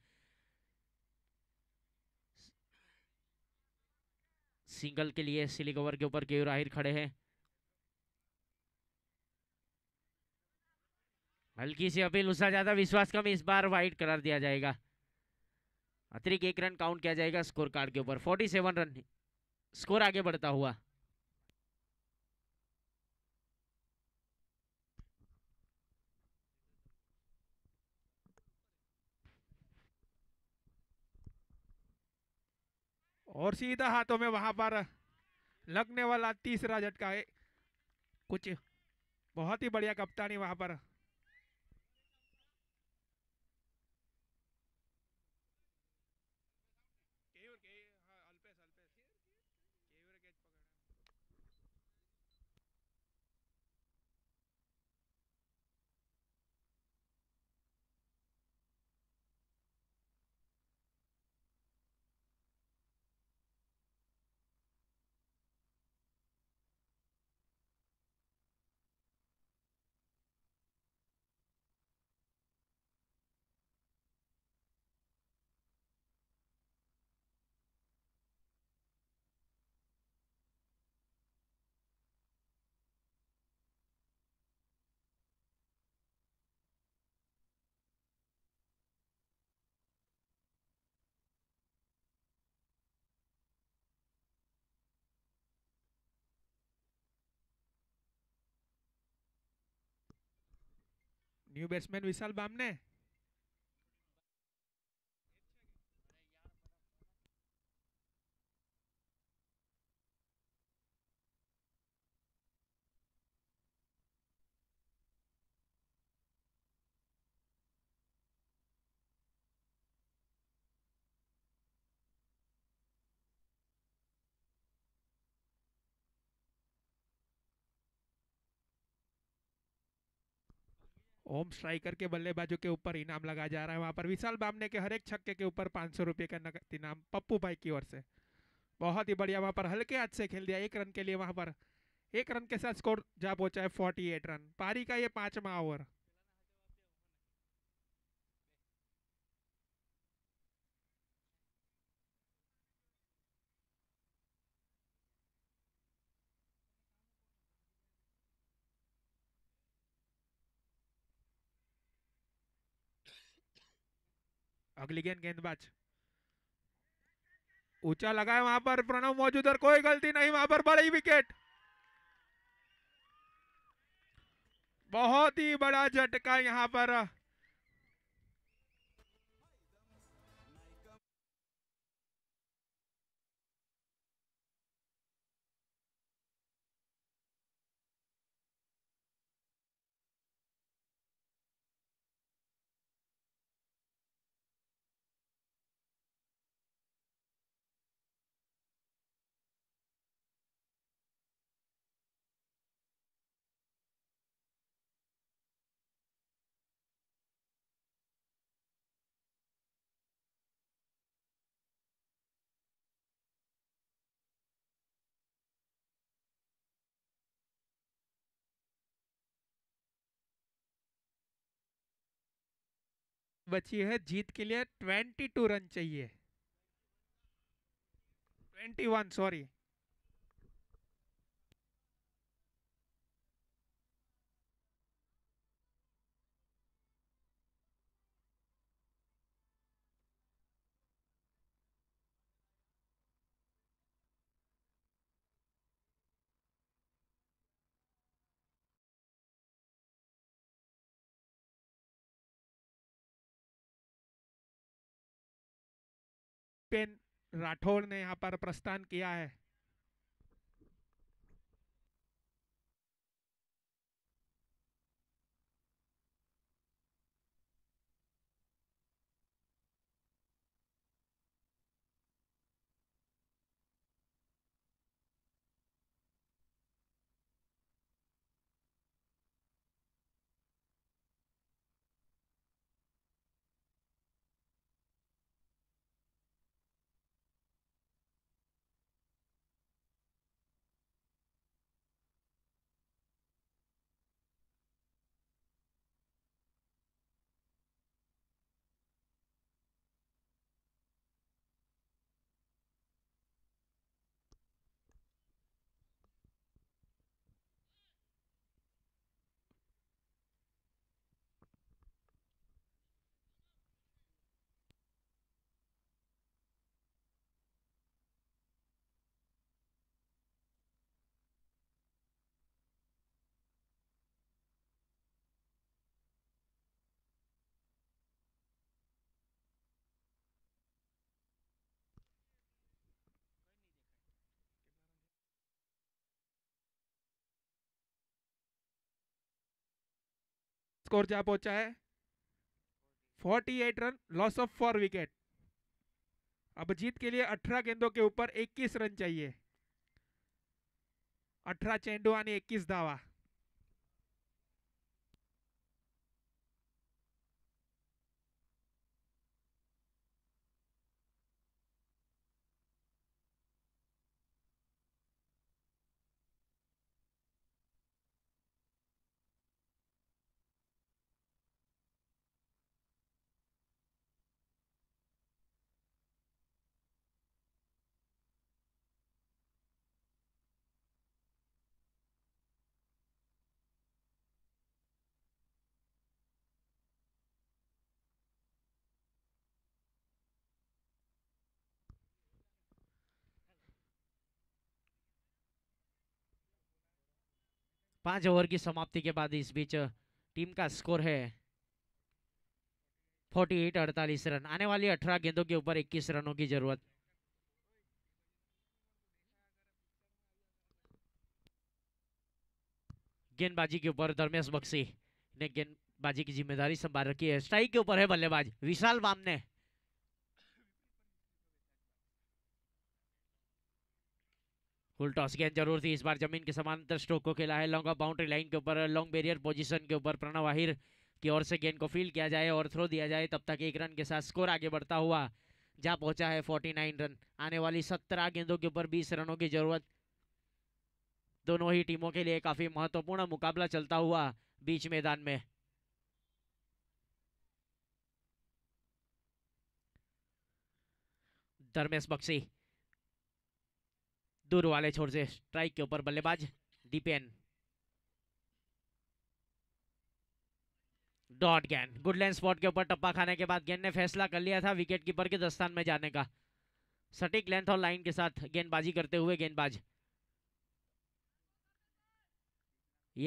सिंगल के लिए सिलिक ओवर के ऊपर केयूर आहिर खड़े हैं हल्की सी अपील उसका ज़्यादा विश्वास कम इस बार व्हाइट करार दिया जाएगा अतिरिक्त एक रन काउंट किया जाएगा स्कोर कार्ड के ऊपर फोर्टी सेवन रन स्कोर आगे बढ़ता हुआ और सीधा हाथों में वहां पर लगने वाला तीसरा झटका है कुछ बहुत ही बढ़िया कप्तानी वहां पर न्यू बैट्समैन विशाल बाम ने ओम स्ट्राइकर के बल्लेबाजों के ऊपर इनाम लगा जा रहा है वहाँ पर विशाल बामने के हर एक छक्के के ऊपर पाँच सौ रुपये का नकद इनाम पप्पू भाई की ओर से बहुत ही बढ़िया वहाँ पर हल्के हाथ से खेल दिया एक रन के लिए वहाँ पर एक रन के साथ स्कोर जा पहुँचा है फोर्टी एट रन पारी का ये पाँचवा ओवर अगली गेंद गेंदबाज ऊंचा लगा है वहां पर प्रणव मौजूद और कोई गलती नहीं वहां पर बड़ी विकेट बहुत ही बड़ा झटका यहां पर बची है जीत के लिए ट्वेंटी टू रन चाहिए twenty one sorry captain Rathore ने यहाँ पर प्रस्थान किया है स्कोर क्या पहुंचा है 48 run loss of four wicket अब जीत के लिए 18 गेंदों के ऊपर 21 रन चाहिए 18 चेंडू यानी 21 धावा पांच ओवर की समाप्ति के बाद इस बीच टीम का स्कोर है 48 48 रन आने वाली 18 गेंदों के ऊपर 21 रनों की जरूरत गेंदबाजी के ऊपर धर्मेश बक्सी ने गेंदबाजी की जिम्मेदारी संभाल रखी है स्ट्राइक के ऊपर है बल्लेबाज विशाल ने फुल टॉस गेंद जरूर थी इस बार जमीन के समांतर स्ट्रोक को खेला है लॉन्ग ऑफ बाउंड्री लाइन के ऊपर लॉन्ग बैरियर पोजीशन के ऊपर प्रणव आहिर की ओर से गेंद को फील्ड किया जाए और थ्रो दिया जाए तब तक एक रन के साथ स्कोर आगे बढ़ता हुआ जा पहुंचा है 49 रन आने वाली 17 गेंदों के ऊपर 20 रनों की जरूरत दोनों ही टीमों के लिए काफी महत्वपूर्ण मुकाबला चलता हुआ बीच मैदान में धर्मेश बक्सी दूर वाले छोर से स्ट्राइक के ऊपर बल्लेबाज डीपेन डॉट गेंद गुड लेंथ स्पॉट के ऊपर टप्पा खाने के बाद गेंद ने फैसला कर लिया था विकेट कीपर के दस्तान में जाने का सटीक लेंथ और लाइन के साथ गेंदबाजी करते हुए गेंदबाज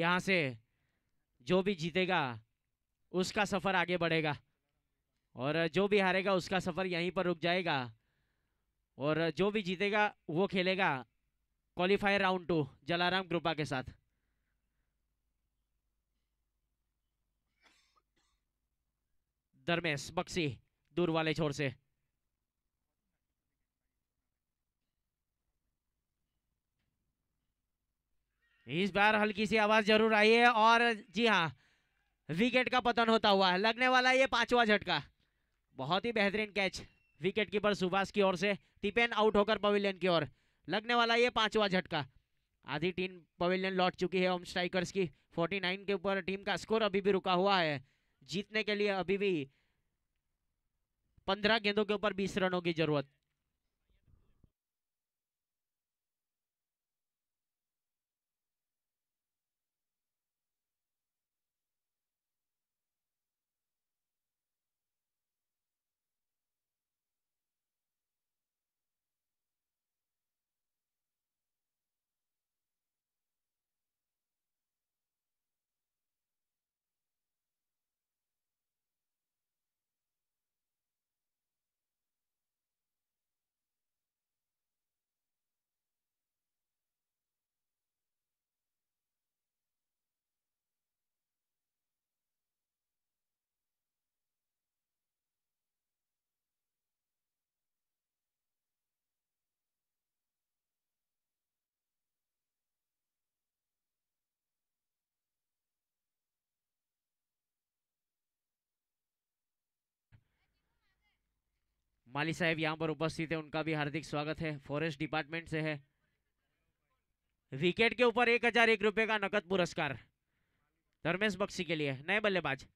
यहां से जो भी जीतेगा उसका सफर आगे बढ़ेगा और जो भी हारेगा उसका सफर यहीं पर रुक जाएगा और जो भी जीतेगा वो खेलेगा क्वालिफायर राउंड टू जलाराम ग्रुपा के साथ धर्मेश बक्सी दूर वाले छोर से इस बार हल्की सी आवाज जरूर आई है और जी हाँ विकेट का पतन होता हुआ है लगने वाला ये पांचवा झटका बहुत ही बेहतरीन कैच विकेट कीपर सुभाष की ओर से तिपेन आउट होकर पवेलियन की ओर लगने वाला ये पांचवा झटका आधी टीम पवेलियन लौट चुकी है होम स्ट्राइकर्स की 49 के ऊपर टीम का स्कोर अभी भी रुका हुआ है जीतने के लिए अभी भी पंद्रह गेंदों के ऊपर बीस रनों की जरूरत माली साहब यहाँ पर उपस्थित है उनका भी हार्दिक स्वागत है फॉरेस्ट डिपार्टमेंट से है विकेट के ऊपर एक हजार एक रुपये का नकद पुरस्कार धर्मेश बख्शी के लिए नए बल्लेबाज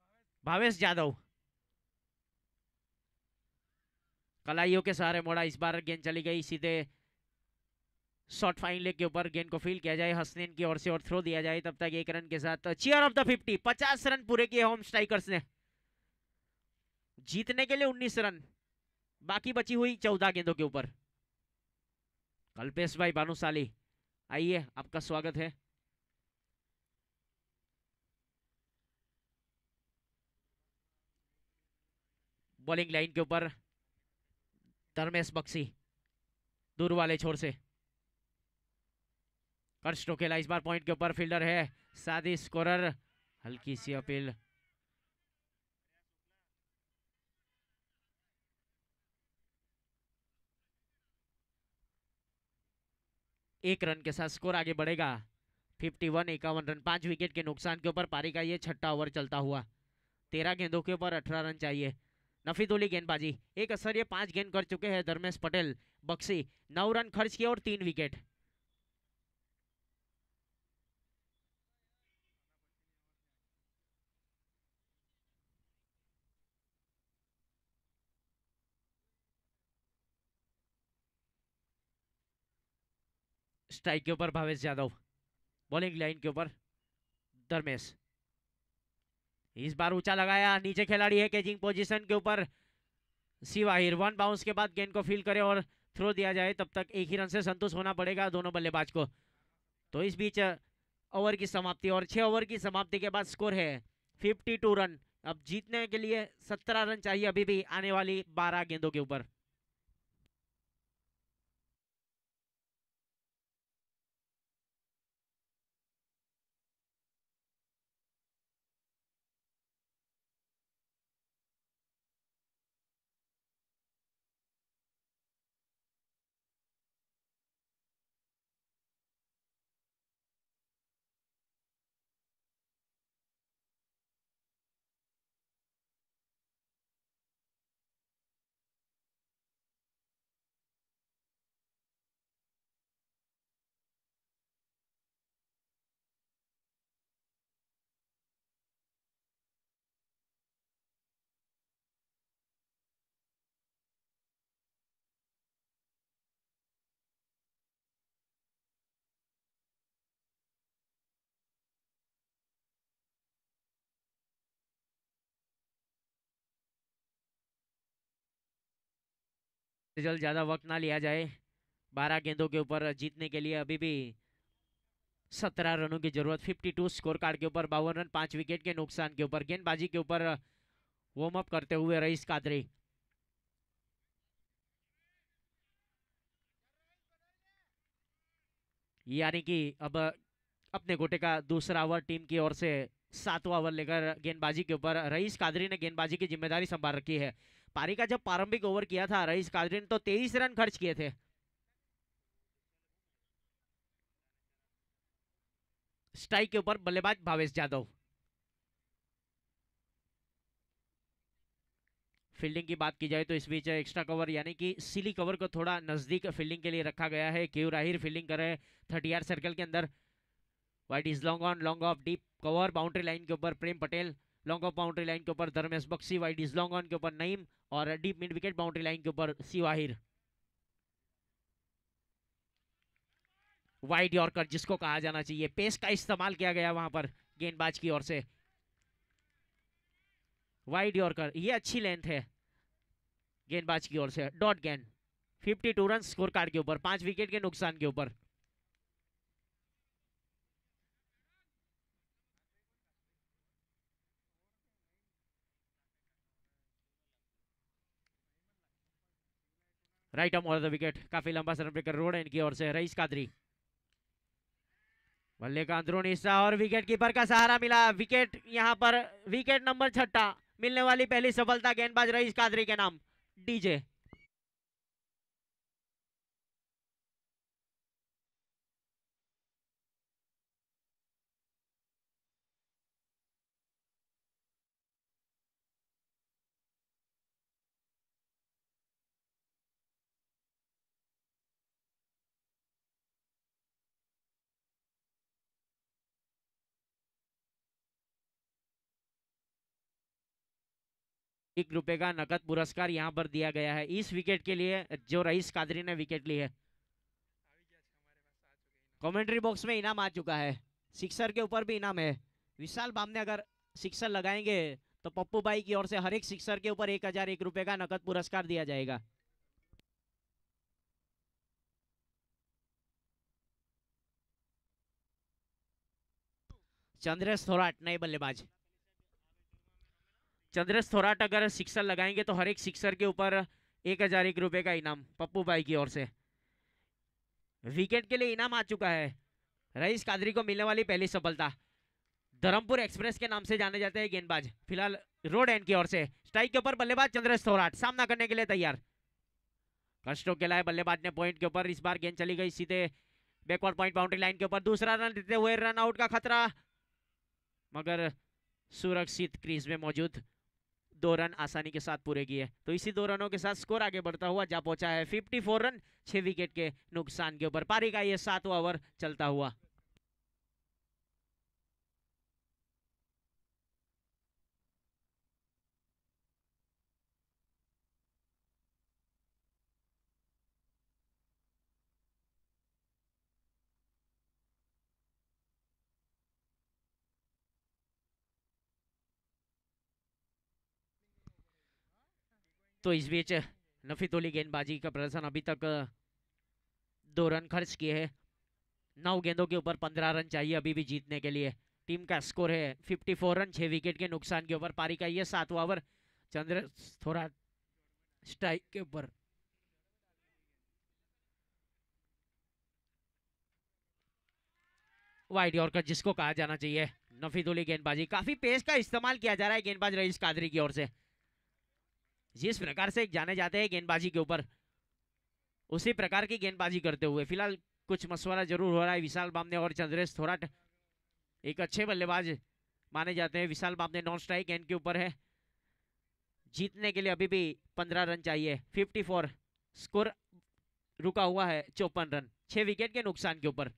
भावेश यादव कलाइयों के सहारे मोड़ा इस बार गेंद चली गई सीधे शॉर्ट फाइन लेग के ऊपर गेंद को फील किया जाए हसनैन की ओर से और थ्रो दिया जाए तब तक एक रन के साथ चेयर ऑफ द फिफ्टी पचास रन पूरे किए होम स्ट्राइकर्स ने जीतने के लिए उन्नीस रन बाकी बची हुई चौदह गेंदों के ऊपर कल्पेश भाई भानुशाली आइए आपका स्वागत है बॉलिंग लाइन के ऊपर धर्मेश बक्सी दूर वाले छोर से कर्ष टोकेला इस बार पॉइंट के ऊपर फील्डर है शादी स्कोरर हल्की सी अपील एक रन के साथ स्कोर आगे बढ़ेगा फिफ्टी वन इक्यावन रन पाँच विकेट के नुकसान के ऊपर पारी का ये छठा ओवर चलता हुआ तेरह गेंदों के ऊपर अठारह रन चाहिए नफीदुली गेंदबाजी एक असर ये पाँच गेंद कर चुके हैं धर्मेश पटेल बक्सी नौ रन खर्च किए और तीन विकेट स्ट्राइक के ऊपर भावेश यादव बॉलिंग लाइन के ऊपर धर्मेश इस बार ऊंचा लगाया नीचे खिलाड़ी है कैचिंग पोजीशन के ऊपर शिवाहिर वन बाउंस के बाद गेंद को फील करे और थ्रो दिया जाए तब तक एक ही रन से संतुष्ट होना पड़ेगा दोनों बल्लेबाज को तो इस बीच ओवर की समाप्ति और छः ओवर की समाप्ति के बाद स्कोर है फिफ्टी टू रन अब जीतने के लिए सत्रह रन चाहिए अभी भी आने वाली बारह गेंदों के ऊपर से जल्द ज़्यादा वक्त ना लिया जाए बारह गेंदों के ऊपर जीतने के लिए अभी भी सत्रह रनों की जरूरत फिफ्टी टू स्कोर कार्ड के ऊपर बावन रन पाँच विकेट के नुकसान के ऊपर गेंदबाजी के ऊपर वार्म अप करते हुए रईस कादरी यानी कि अब अपने गोटे का दूसरा ओवर टीम की ओर से सातवां ओवर लेकर गेंदबाजी के ऊपर रईस कादरी ने गेंदबाजी की जिम्मेदारी संभाल रखी है पारी का जब प्रारंभिक ओवर किया था रईस कादरी ने तो तेईस रन खर्च किए थे स्ट्राइक के ऊपर बल्लेबाज भावेश जाधव फील्डिंग की बात की जाए तो इस बीच एक्स्ट्रा कवर यानी कि सिली कवर को थोड़ा नज़दीक फील्डिंग के लिए रखा गया है केयू राहिर फील्डिंग कर रहे थर्टी आर सर्कल के अंदर wide is long on long off deep cover boundary line के ऊपर Prem Patel long off boundary line के ऊपर Dharmesh Bakshi wide is long on के ऊपर नईम और deep mid wicket boundary line के ऊपर सिवाहिर वाइड यॉर्कर जिसको कहा जाना चाहिए पेस का इस्तेमाल किया गया वहां पर गेंदबाज की ओर से वाइड यॉर्कर ये अच्छी लेंथ है गेंदबाज की ओर से डॉट गेंद 52 टू रन स्कोर कार्ड के ऊपर पांच विकेट के नुकसान के ऊपर राइट ऑफ द विकेट काफी लंबा सर ब्रेकर रोड है इनकी ओर से रईस कादरी बल्ले का अंदरूनी हिस्सा और विकेट कीपर का सहारा मिला विकेट यहां पर विकेट नंबर छठा मिलने वाली पहली सफलता गेंदबाज रईस कादरी के नाम डीजे एक रुपए का नकद पुरस्कार यहाँ पर दिया गया है इस विकेट के लिए जो रईस कादरी ने विकेट ली है कमेंट्री बॉक्स में इनाम आ चुका है सिक्सर के ऊपर भी इनाम है विशाल ने अगर सिक्सर लगाएंगे तो पप्पू भाई की ओर से हर एक सिक्सर के ऊपर एक हजार एक रुपए का नकद पुरस्कार दिया जाएगा चंद्रेश थोराट नहीं बल्लेबाज चंद्रेश थोराट अगर सिक्सर लगाएंगे तो हर एक सिक्सर के ऊपर एक हज़ार एक रुपये का इनाम पप्पू भाई की ओर से विकेट के लिए इनाम आ चुका है रईस कादरी को मिलने वाली पहली सफलता धर्मपुर एक्सप्रेस के नाम से जाने जाते हैं गेंदबाज फिलहाल रोड एंड की ओर से स्ट्राइक के ऊपर बल्लेबाज चंद्रेश थोराट सामना करने के लिए तैयार कष्टों के लाए बल्लेबाज ने पॉइंट के ऊपर इस बार गेंद चली गई सीधे बैकवर्ड पॉइंट बाउंड्री लाइन के ऊपर दूसरा रन देते हुए रन आउट का खतरा मगर सुरक्षित क्रीज में मौजूद दो रन आसानी के साथ पूरे किए तो इसी दो रनों के साथ स्कोर आगे बढ़ता हुआ जा पहुंचा है 54 रन छह विकेट के नुकसान के ऊपर पारी का ये सातवा ओवर चलता हुआ तो इस बीच नफीत गेंदबाजी का प्रदर्शन अभी तक दो रन खर्च किए हैं नौ गेंदों के ऊपर पंद्रह रन चाहिए अभी भी जीतने के लिए टीम का स्कोर है फिफ्टी फोर रन छः विकेट के नुकसान के ऊपर पारी का ये सातवा ओवर चंद्र थोड़ा स्ट्राइक के ऊपर वाइड का जिसको कहा जाना चाहिए नफीदुली गेंदबाजी काफी पेस का इस्तेमाल किया जा रहा है गेंदबाज रईस कादरी की ओर से जिस प्रकार से जाने जाते हैं गेंदबाजी के ऊपर उसी प्रकार की गेंदबाजी करते हुए फिलहाल कुछ मशवरा जरूर हो रहा है विशाल बामने और चंद्रेश थोराट एक अच्छे बल्लेबाज माने जाते हैं विशाल बामने नॉन स्ट्राइक गेंद के ऊपर है जीतने के लिए अभी भी पंद्रह रन चाहिए फिफ्टी फोर स्कोर रुका हुआ है चौपन रन छः विकेट के नुकसान के ऊपर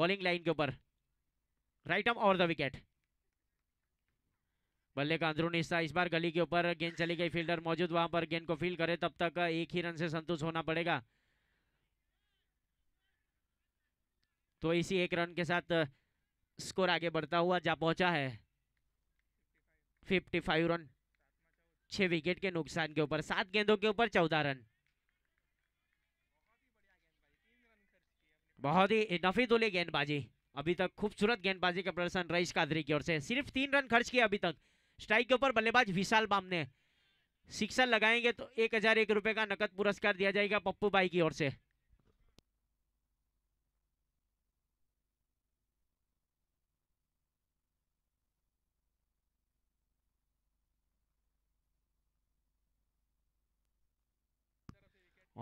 बॉलिंग लाइन के ऊपर राइट आर्म और द विकेट बल्ले का अंदरूनी हिस्सा इस बार गली के ऊपर गेंद चली गई फील्डर मौजूद वहां पर गेंद को फील करे तब तक एक ही रन से संतुष्ट होना पड़ेगा तो इसी एक रन के साथ स्कोर आगे बढ़ता हुआ जा पहुंचा है 55 रन छह विकेट के नुकसान के ऊपर सात गेंदों के ऊपर चौदह रन बहुत ही नफी तुले गेंदबाजी अभी तक खूबसूरत गेंदबाजी का प्रदर्शन रईश कादरी की ओर से सिर्फ तीन रन खर्च किए अभी तक स्ट्राइक के ऊपर बल्लेबाज विशाल बाम ने सिक्सर लगाएंगे तो एक हजार एक रुपए का नकद पुरस्कार दिया जाएगा पप्पू भाई की ओर से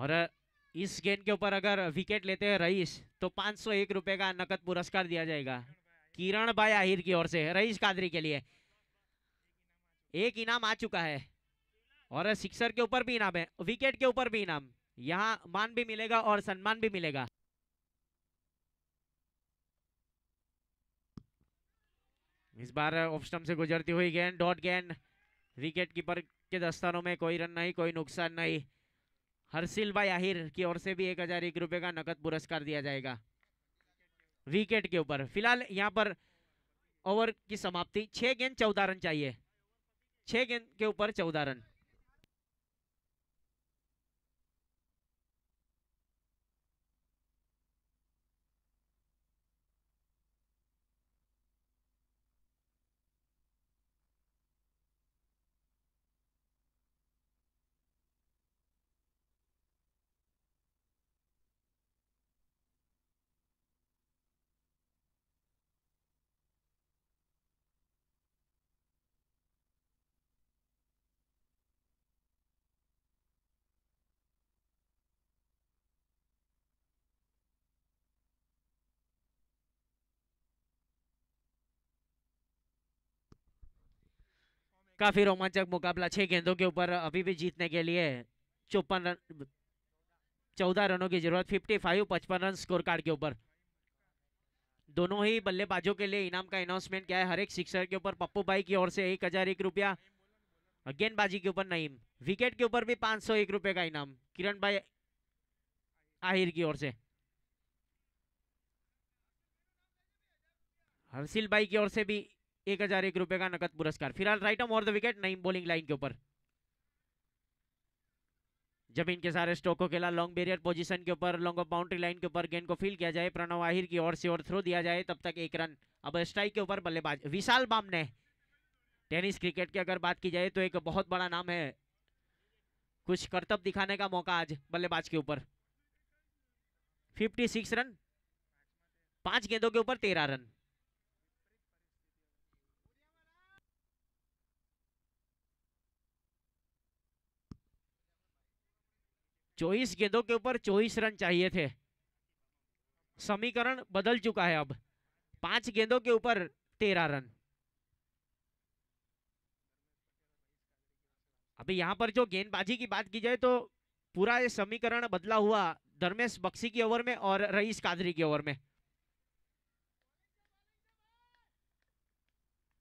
और इस गेंद के ऊपर अगर विकेट लेते हैं रईस तो पांच सौ एक रुपए का नकद पुरस्कार दिया जाएगा किरण भाई आहिर की ओर से रईस कादरी के लिए एक इनाम आ चुका है और सिक्सर के ऊपर भी इनाम है विकेट के ऊपर भी इनाम यहाँ मान भी मिलेगा और सम्मान भी मिलेगा इस बार ऑफ स्टम्प से गुजरती हुई गेंद डॉट गेंद विकेट कीपर के दस्तानों में कोई रन नहीं कोई नुकसान नहीं हर्षिल भाई आहिर की ओर से भी एक हजार एक रुपये का नकद पुरस्कार दिया जाएगा विकेट के ऊपर फिलहाल यहाँ पर ओवर की समाप्ति छह गेंद चौदह रन चाहिए छह गेंद के ऊपर चौदह रन काफी रोमांचक मुकाबला छह गेंदों के ऊपर अभी भी जीतने के लिए चौपन रन चौदह रनों की जरूरत फिफ्टी फाइव पचपन रन स्कोर कार्ड के ऊपर दोनों ही बल्लेबाजों के लिए इनाम का अनाउंसमेंट किया है हर एक सिक्सर के ऊपर पप्पू भाई की ओर से एक हजार एक रुपया गेंदबाजी के ऊपर नईम विकेट के ऊपर भी पांच सौ एक रुपये का इनाम किरण भाई आहिर की ओर से हर्षिल भाई की ओर से भी एक हजार एक रुपए का नकद पुरस्कार फिलहाल राइट ऑफ और द विकेट नहीं बोलिंग लाइन के ऊपर जमीन के सारे स्टोकों को खेला लॉन्ग बेरियर पोजीशन के ऊपर लॉन्ग ऑफ बाउंड्री लाइन के ऊपर गेंद को फील किया जाए प्रणव आहिर की ओर से और थ्रो दिया जाए तब तक एक रन अब स्ट्राइक के ऊपर बल्लेबाज विशाल बाम ने टेनिस क्रिकेट की अगर बात की जाए तो एक बहुत बड़ा नाम है कुछ करतब दिखाने का मौका आज बल्लेबाज के ऊपर फिफ्टी रन पांच गेंदों के ऊपर तेरह रन चौबीस गेंदों के ऊपर चौबीस रन चाहिए थे समीकरण बदल चुका है अब पांच गेंदों के ऊपर तेरह रन अभी यहां पर जो गेंदबाजी की बात की जाए तो पूरा ये समीकरण बदला हुआ धर्मेश बक्सी के ओवर में और रईस कादरी के ओवर में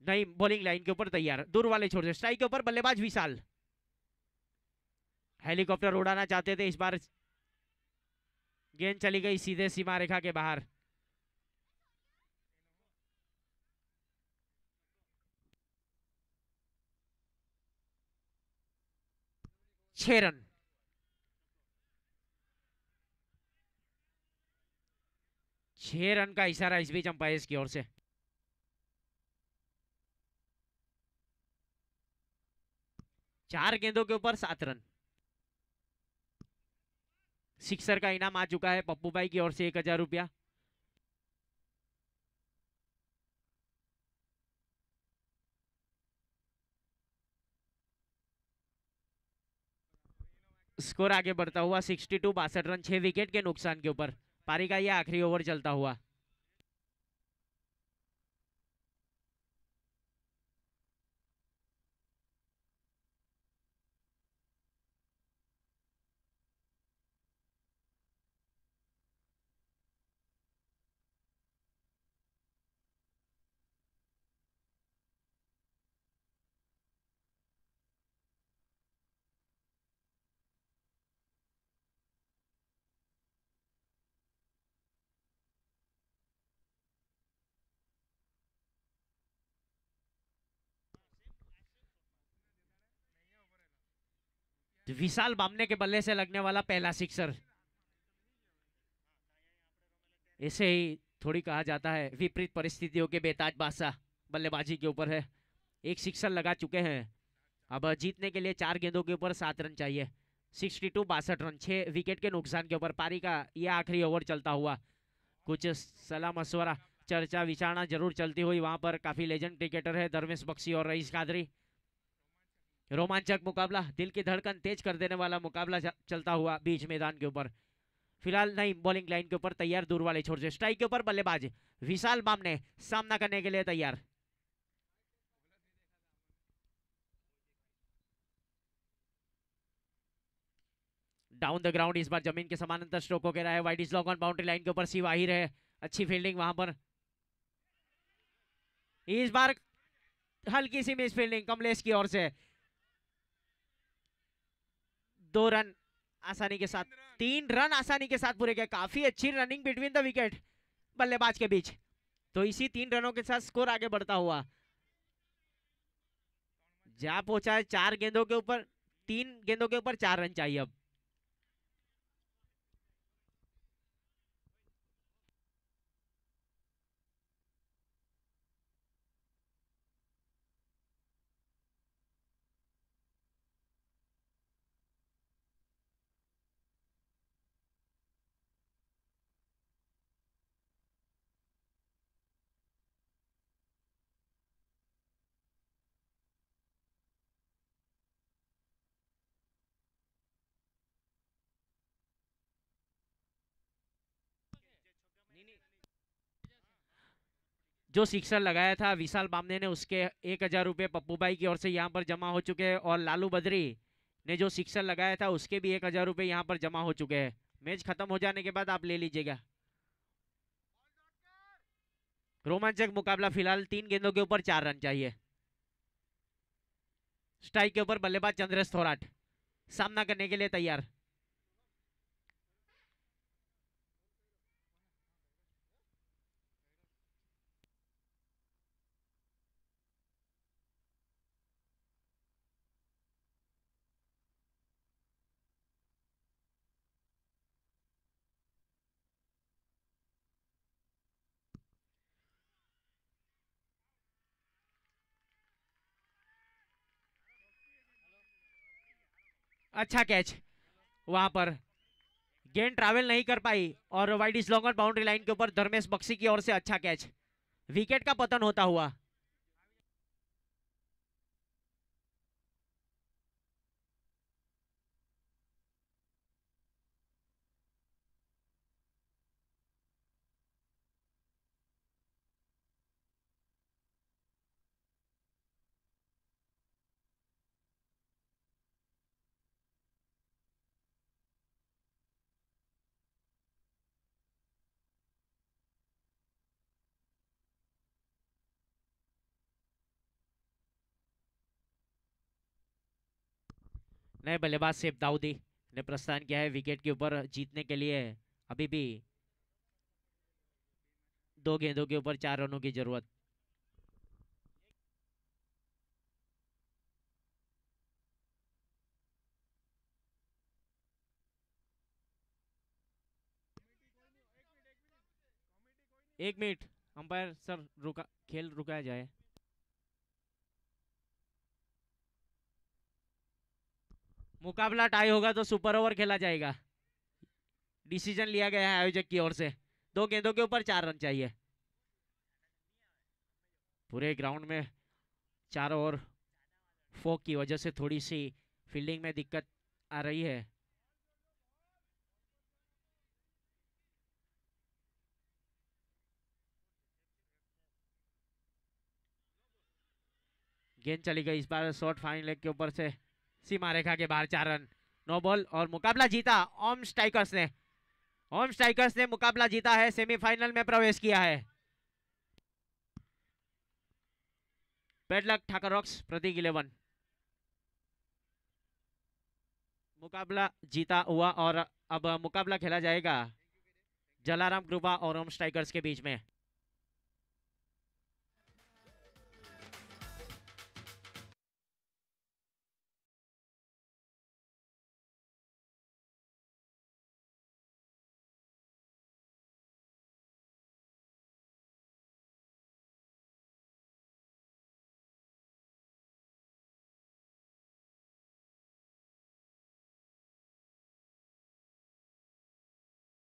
नहीं बॉलिंग लाइन के ऊपर तैयार दूर वाले छोड़ दे स्ट्राइक के ऊपर बल्लेबाज विशाल हेलीकॉप्टर उड़ाना चाहते थे इस बार गेंद चली गई सीधे सीमा रेखा के बाहर छह रन छह रन का इशारा इस बीच अंपायर की ओर से चार गेंदों के ऊपर सात रन सिक्सर का इनाम आ चुका है पप्पू भाई की ओर से एक हजार रुपया स्कोर आगे बढ़ता हुआ सिक्सटी टू बासठ रन छह विकेट के नुकसान के ऊपर पारी का यह आखिरी ओवर चलता हुआ विशाल बामने के बल्ले से लगने वाला पहला सिक्सर ऐसे ही थोड़ी कहा जाता है विपरीत परिस्थितियों के बेताज बादशाह बल्लेबाजी के ऊपर है एक सिक्सर लगा चुके हैं अब जीतने के लिए चार गेंदों के ऊपर सात रन चाहिए सिक्सटी टू बासठ रन छः विकेट के नुकसान के ऊपर पारी का यह आखिरी ओवर चलता हुआ कुछ सलाह मशवरा चर्चा विचारणा जरूर चलती हुई वहाँ पर काफ़ी लेजेंड क्रिकेटर है धर्मेश बक्सी और रईस कादरी रोमांचक मुकाबला दिल की धड़कन तेज कर देने वाला मुकाबला चलता हुआ बीच मैदान के ऊपर फिलहाल नई बॉलिंग लाइन के ऊपर तैयार दूर वाले छोड़ से स्ट्राइक के ऊपर बल्लेबाज विशाल बामने सामना करने के लिए तैयार डाउन द ग्राउंड इस बार जमीन के समानांतर स्ट्रोक हो रहा है wide is long on boundary line के ऊपर सिवाही आहिर है अच्छी फील्डिंग वहां पर इस बार हल्की सी मिस फील्डिंग कमलेश की ओर से दो रन आसानी के साथ तीन रन आसानी के साथ पूरे गए काफी अच्छी रनिंग बिटवीन द विकेट बल्लेबाज के बीच तो इसी तीन रनों के साथ स्कोर आगे बढ़ता हुआ जा पहुंचा है चार गेंदों के ऊपर तीन गेंदों के ऊपर चार रन चाहिए अब जो सिक्सर लगाया था विशाल बामने ने उसके एक हज़ार रुपये पप्पू भाई की ओर से यहाँ पर जमा हो चुके हैं और लालू बद्री ने जो सिक्सर लगाया था उसके भी एक हज़ार रुपये यहाँ पर जमा हो चुके हैं मैच खत्म हो जाने के बाद आप ले लीजिएगा रोमांचक मुकाबला फिलहाल तीन गेंदों के ऊपर चार रन चाहिए स्ट्राइक के ऊपर बल्लेबाज चंद्रेश थोराट सामना करने के लिए तैयार अच्छा कैच वहां पर गेंद ट्रैवल नहीं कर पाई और wide is long on boundary line के ऊपर धर्मेश बक्सी की ओर से अच्छा कैच विकेट का पतन होता हुआ नए बल्लेबाज सेफ दाऊदी ने प्रस्थान किया है विकेट के ऊपर जीतने के लिए अभी भी दो गेंदों के ऊपर चार रनों की जरूरत एक मिनट अंपायर सर रुका खेल रुकाया जाए मुकाबला टाई होगा तो सुपर ओवर खेला जाएगा डिसीजन लिया गया है आयोजक की ओर से दो गेंदों के ऊपर चार रन चाहिए पूरे ग्राउंड में चारों ओर फोक की वजह से थोड़ी सी फील्डिंग में दिक्कत आ रही है गेंद चली गई इस बार शॉर्ट फाइन लेग के ऊपर से सीमा रेखा के बाहर चार रन नौ बॉल और मुकाबला जीता ओम स्ट्राइकर्स ने ओम स्ट्राइकर्स ने मुकाबला जीता है सेमीफाइनल में प्रवेश किया है पेडलक ठाकर रॉक्स प्रतीक इलेवन मुकाबला जीता हुआ और अब मुकाबला खेला जाएगा जलाराम ग्रुबा और ओम स्ट्राइकर्स के बीच में